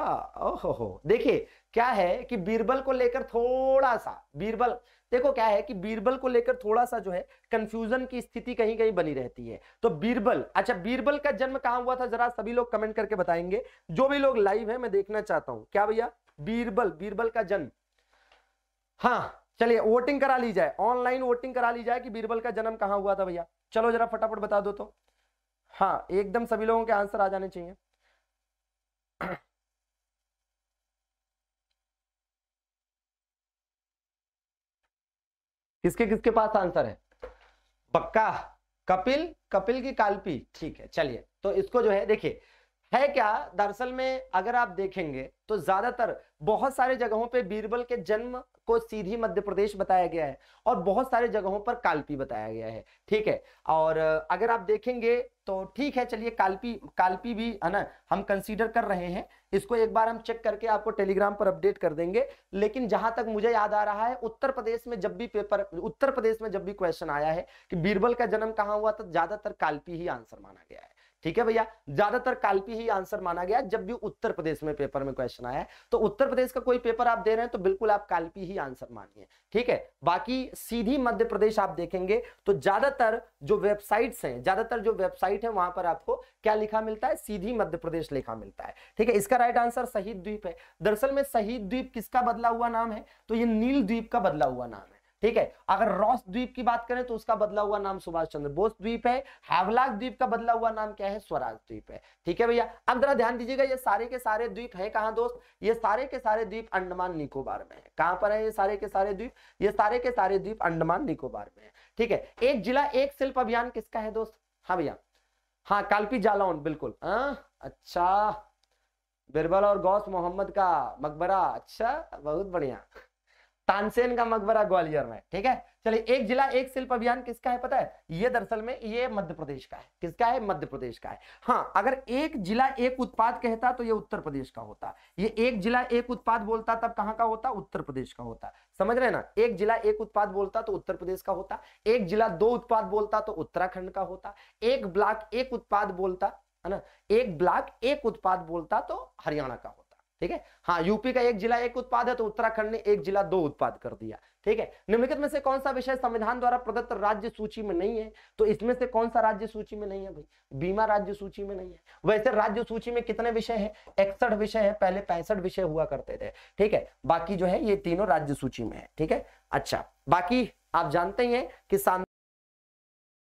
ओहो हो देखिए क्या है कि बीरबल को लेकर थोड़ा सा बीरबल देखो क्या है कि बीरबल को लेकर थोड़ा सा जो है कंफ्यूजन की स्थिति कहीं कहीं बनी रहती है तो बीरबल अच्छा बीरबल का जन्म कहां हुआ था जरा सभी लोग कमेंट करके बताएंगे जो भी लोग लाइव है मैं देखना चाहता हूँ क्या भैया बीरबल बीरबल का जन्म हाँ चलिए वोटिंग करा ली जाए ऑनलाइन वोटिंग करा ली जाए कि बीरबल का जन्म कहां हुआ था भैया चलो जरा फटाफट बता दो तो हाँ एकदम सभी लोगों के आंसर आ जाने चाहिए किसके किसके पास आंसर है बक्का कपिल कपिल की कालपी ठीक है चलिए तो इसको जो है देखिए है क्या दरअसल में अगर आप देखेंगे तो ज्यादातर बहुत सारे जगहों पे बीरबल के जन्म को सीधी मध्य प्रदेश बताया गया है और बहुत सारे जगहों पर काल्पी बताया गया है ठीक है और अगर आप देखेंगे तो ठीक है चलिए काल्पी कालपी भी है ना हम कंसीडर कर रहे हैं इसको एक बार हम चेक करके आपको टेलीग्राम पर अपडेट कर देंगे लेकिन जहां तक मुझे याद आ रहा है उत्तर प्रदेश में जब भी पेपर उत्तर प्रदेश में जब भी क्वेश्चन आया है कि बीरबल का जन्म कहाँ हुआ तो ज्यादातर काल्पी ही आंसर माना गया है ठीक है भैया ज्यादातर काल्पी ही आंसर माना गया जब भी उत्तर प्रदेश में पेपर में क्वेश्चन आया है तो उत्तर प्रदेश का कोई पेपर आप दे रहे हैं तो बिल्कुल आप काल्पी ही आंसर मानिए ठीक है बाकी सीधी मध्य प्रदेश आप देखेंगे तो ज्यादातर जो वेबसाइट्स हैं ज्यादातर जो वेबसाइट है वहां पर आपको क्या लिखा मिलता है सीधी मध्य प्रदेश लिखा मिलता है ठीक है इसका राइट आंसर शहीद द्वीप है दरअसल में शहीद द्वीप किसका बदला हुआ नाम है तो ये नील द्वीप का बदला हुआ नाम है ठीक है अगर रॉस द्वीप की बात करें तो उसका बदला हुआ नाम सुभाष चंद्र बोस द्वीप है हैवलाक द्वीप का बदला हुआ नाम क्या है स्वराज द्वीप है ठीक है भैया अब जरा ध्यान दीजिएगा ये सारे के सारे द्वीप है कहाँ दोस्त ये सारे के सारे द्वीप अंडमान निकोबार में है कहां पर है ये सारे के सारे द्वीप ये सारे के सारे द्वीप अंडमान निकोबार में है ठीक है एक जिला एक शिल्प अभियान किसका है दोस्त हाँ भैया हाँ काल्पी जालौन बिल्कुल हाँ अच्छा बिरबल और गौस मोहम्मद का मकबरा अच्छा बहुत बढ़िया तानसेन का मकबरा ग्वालियर में ठीक है चलिए एक जिला एक शिल्प अभियान किसका है पता है ये दरअसल में ये मध्य प्रदेश का है किसका है मध्य प्रदेश का है हाँ अगर एक जिला एक उत्पाद कहता तो ये उत्तर प्रदेश का होता ये एक जिला एक उत्पाद बोलता तब कहाँ का होता उत्तर प्रदेश का होता समझ रहे ना एक जिला एक उत्पाद बोलता तो उत्तर प्रदेश का होता एक जिला दो उत्पाद बोलता तो उत्तराखंड का होता एक ब्लॉक एक उत्पाद बोलता है ना एक ब्लॉक एक उत्पाद बोलता तो हरियाणा का होता ठीक है हाँ यूपी का एक जिला एक उत्पाद है तो उत्तराखंड ने एक जिला दो उत्पाद कर दिया ठीक है निम्नलिखित में से कौन सा विषय संविधान द्वारा प्रदत्त राज्य सूची में नहीं है तो इसमें से कौन सा राज्य सूची में नहीं है भाई बीमा राज्य सूची में नहीं है वैसे राज्य सूची में कितने विषय है इकसठ विषय है पहले पैंसठ विषय हुआ करते थे ठीक है बाकी जो है ये तीनों राज्य सूची में है ठीक है अच्छा बाकी आप जानते ही हैं कि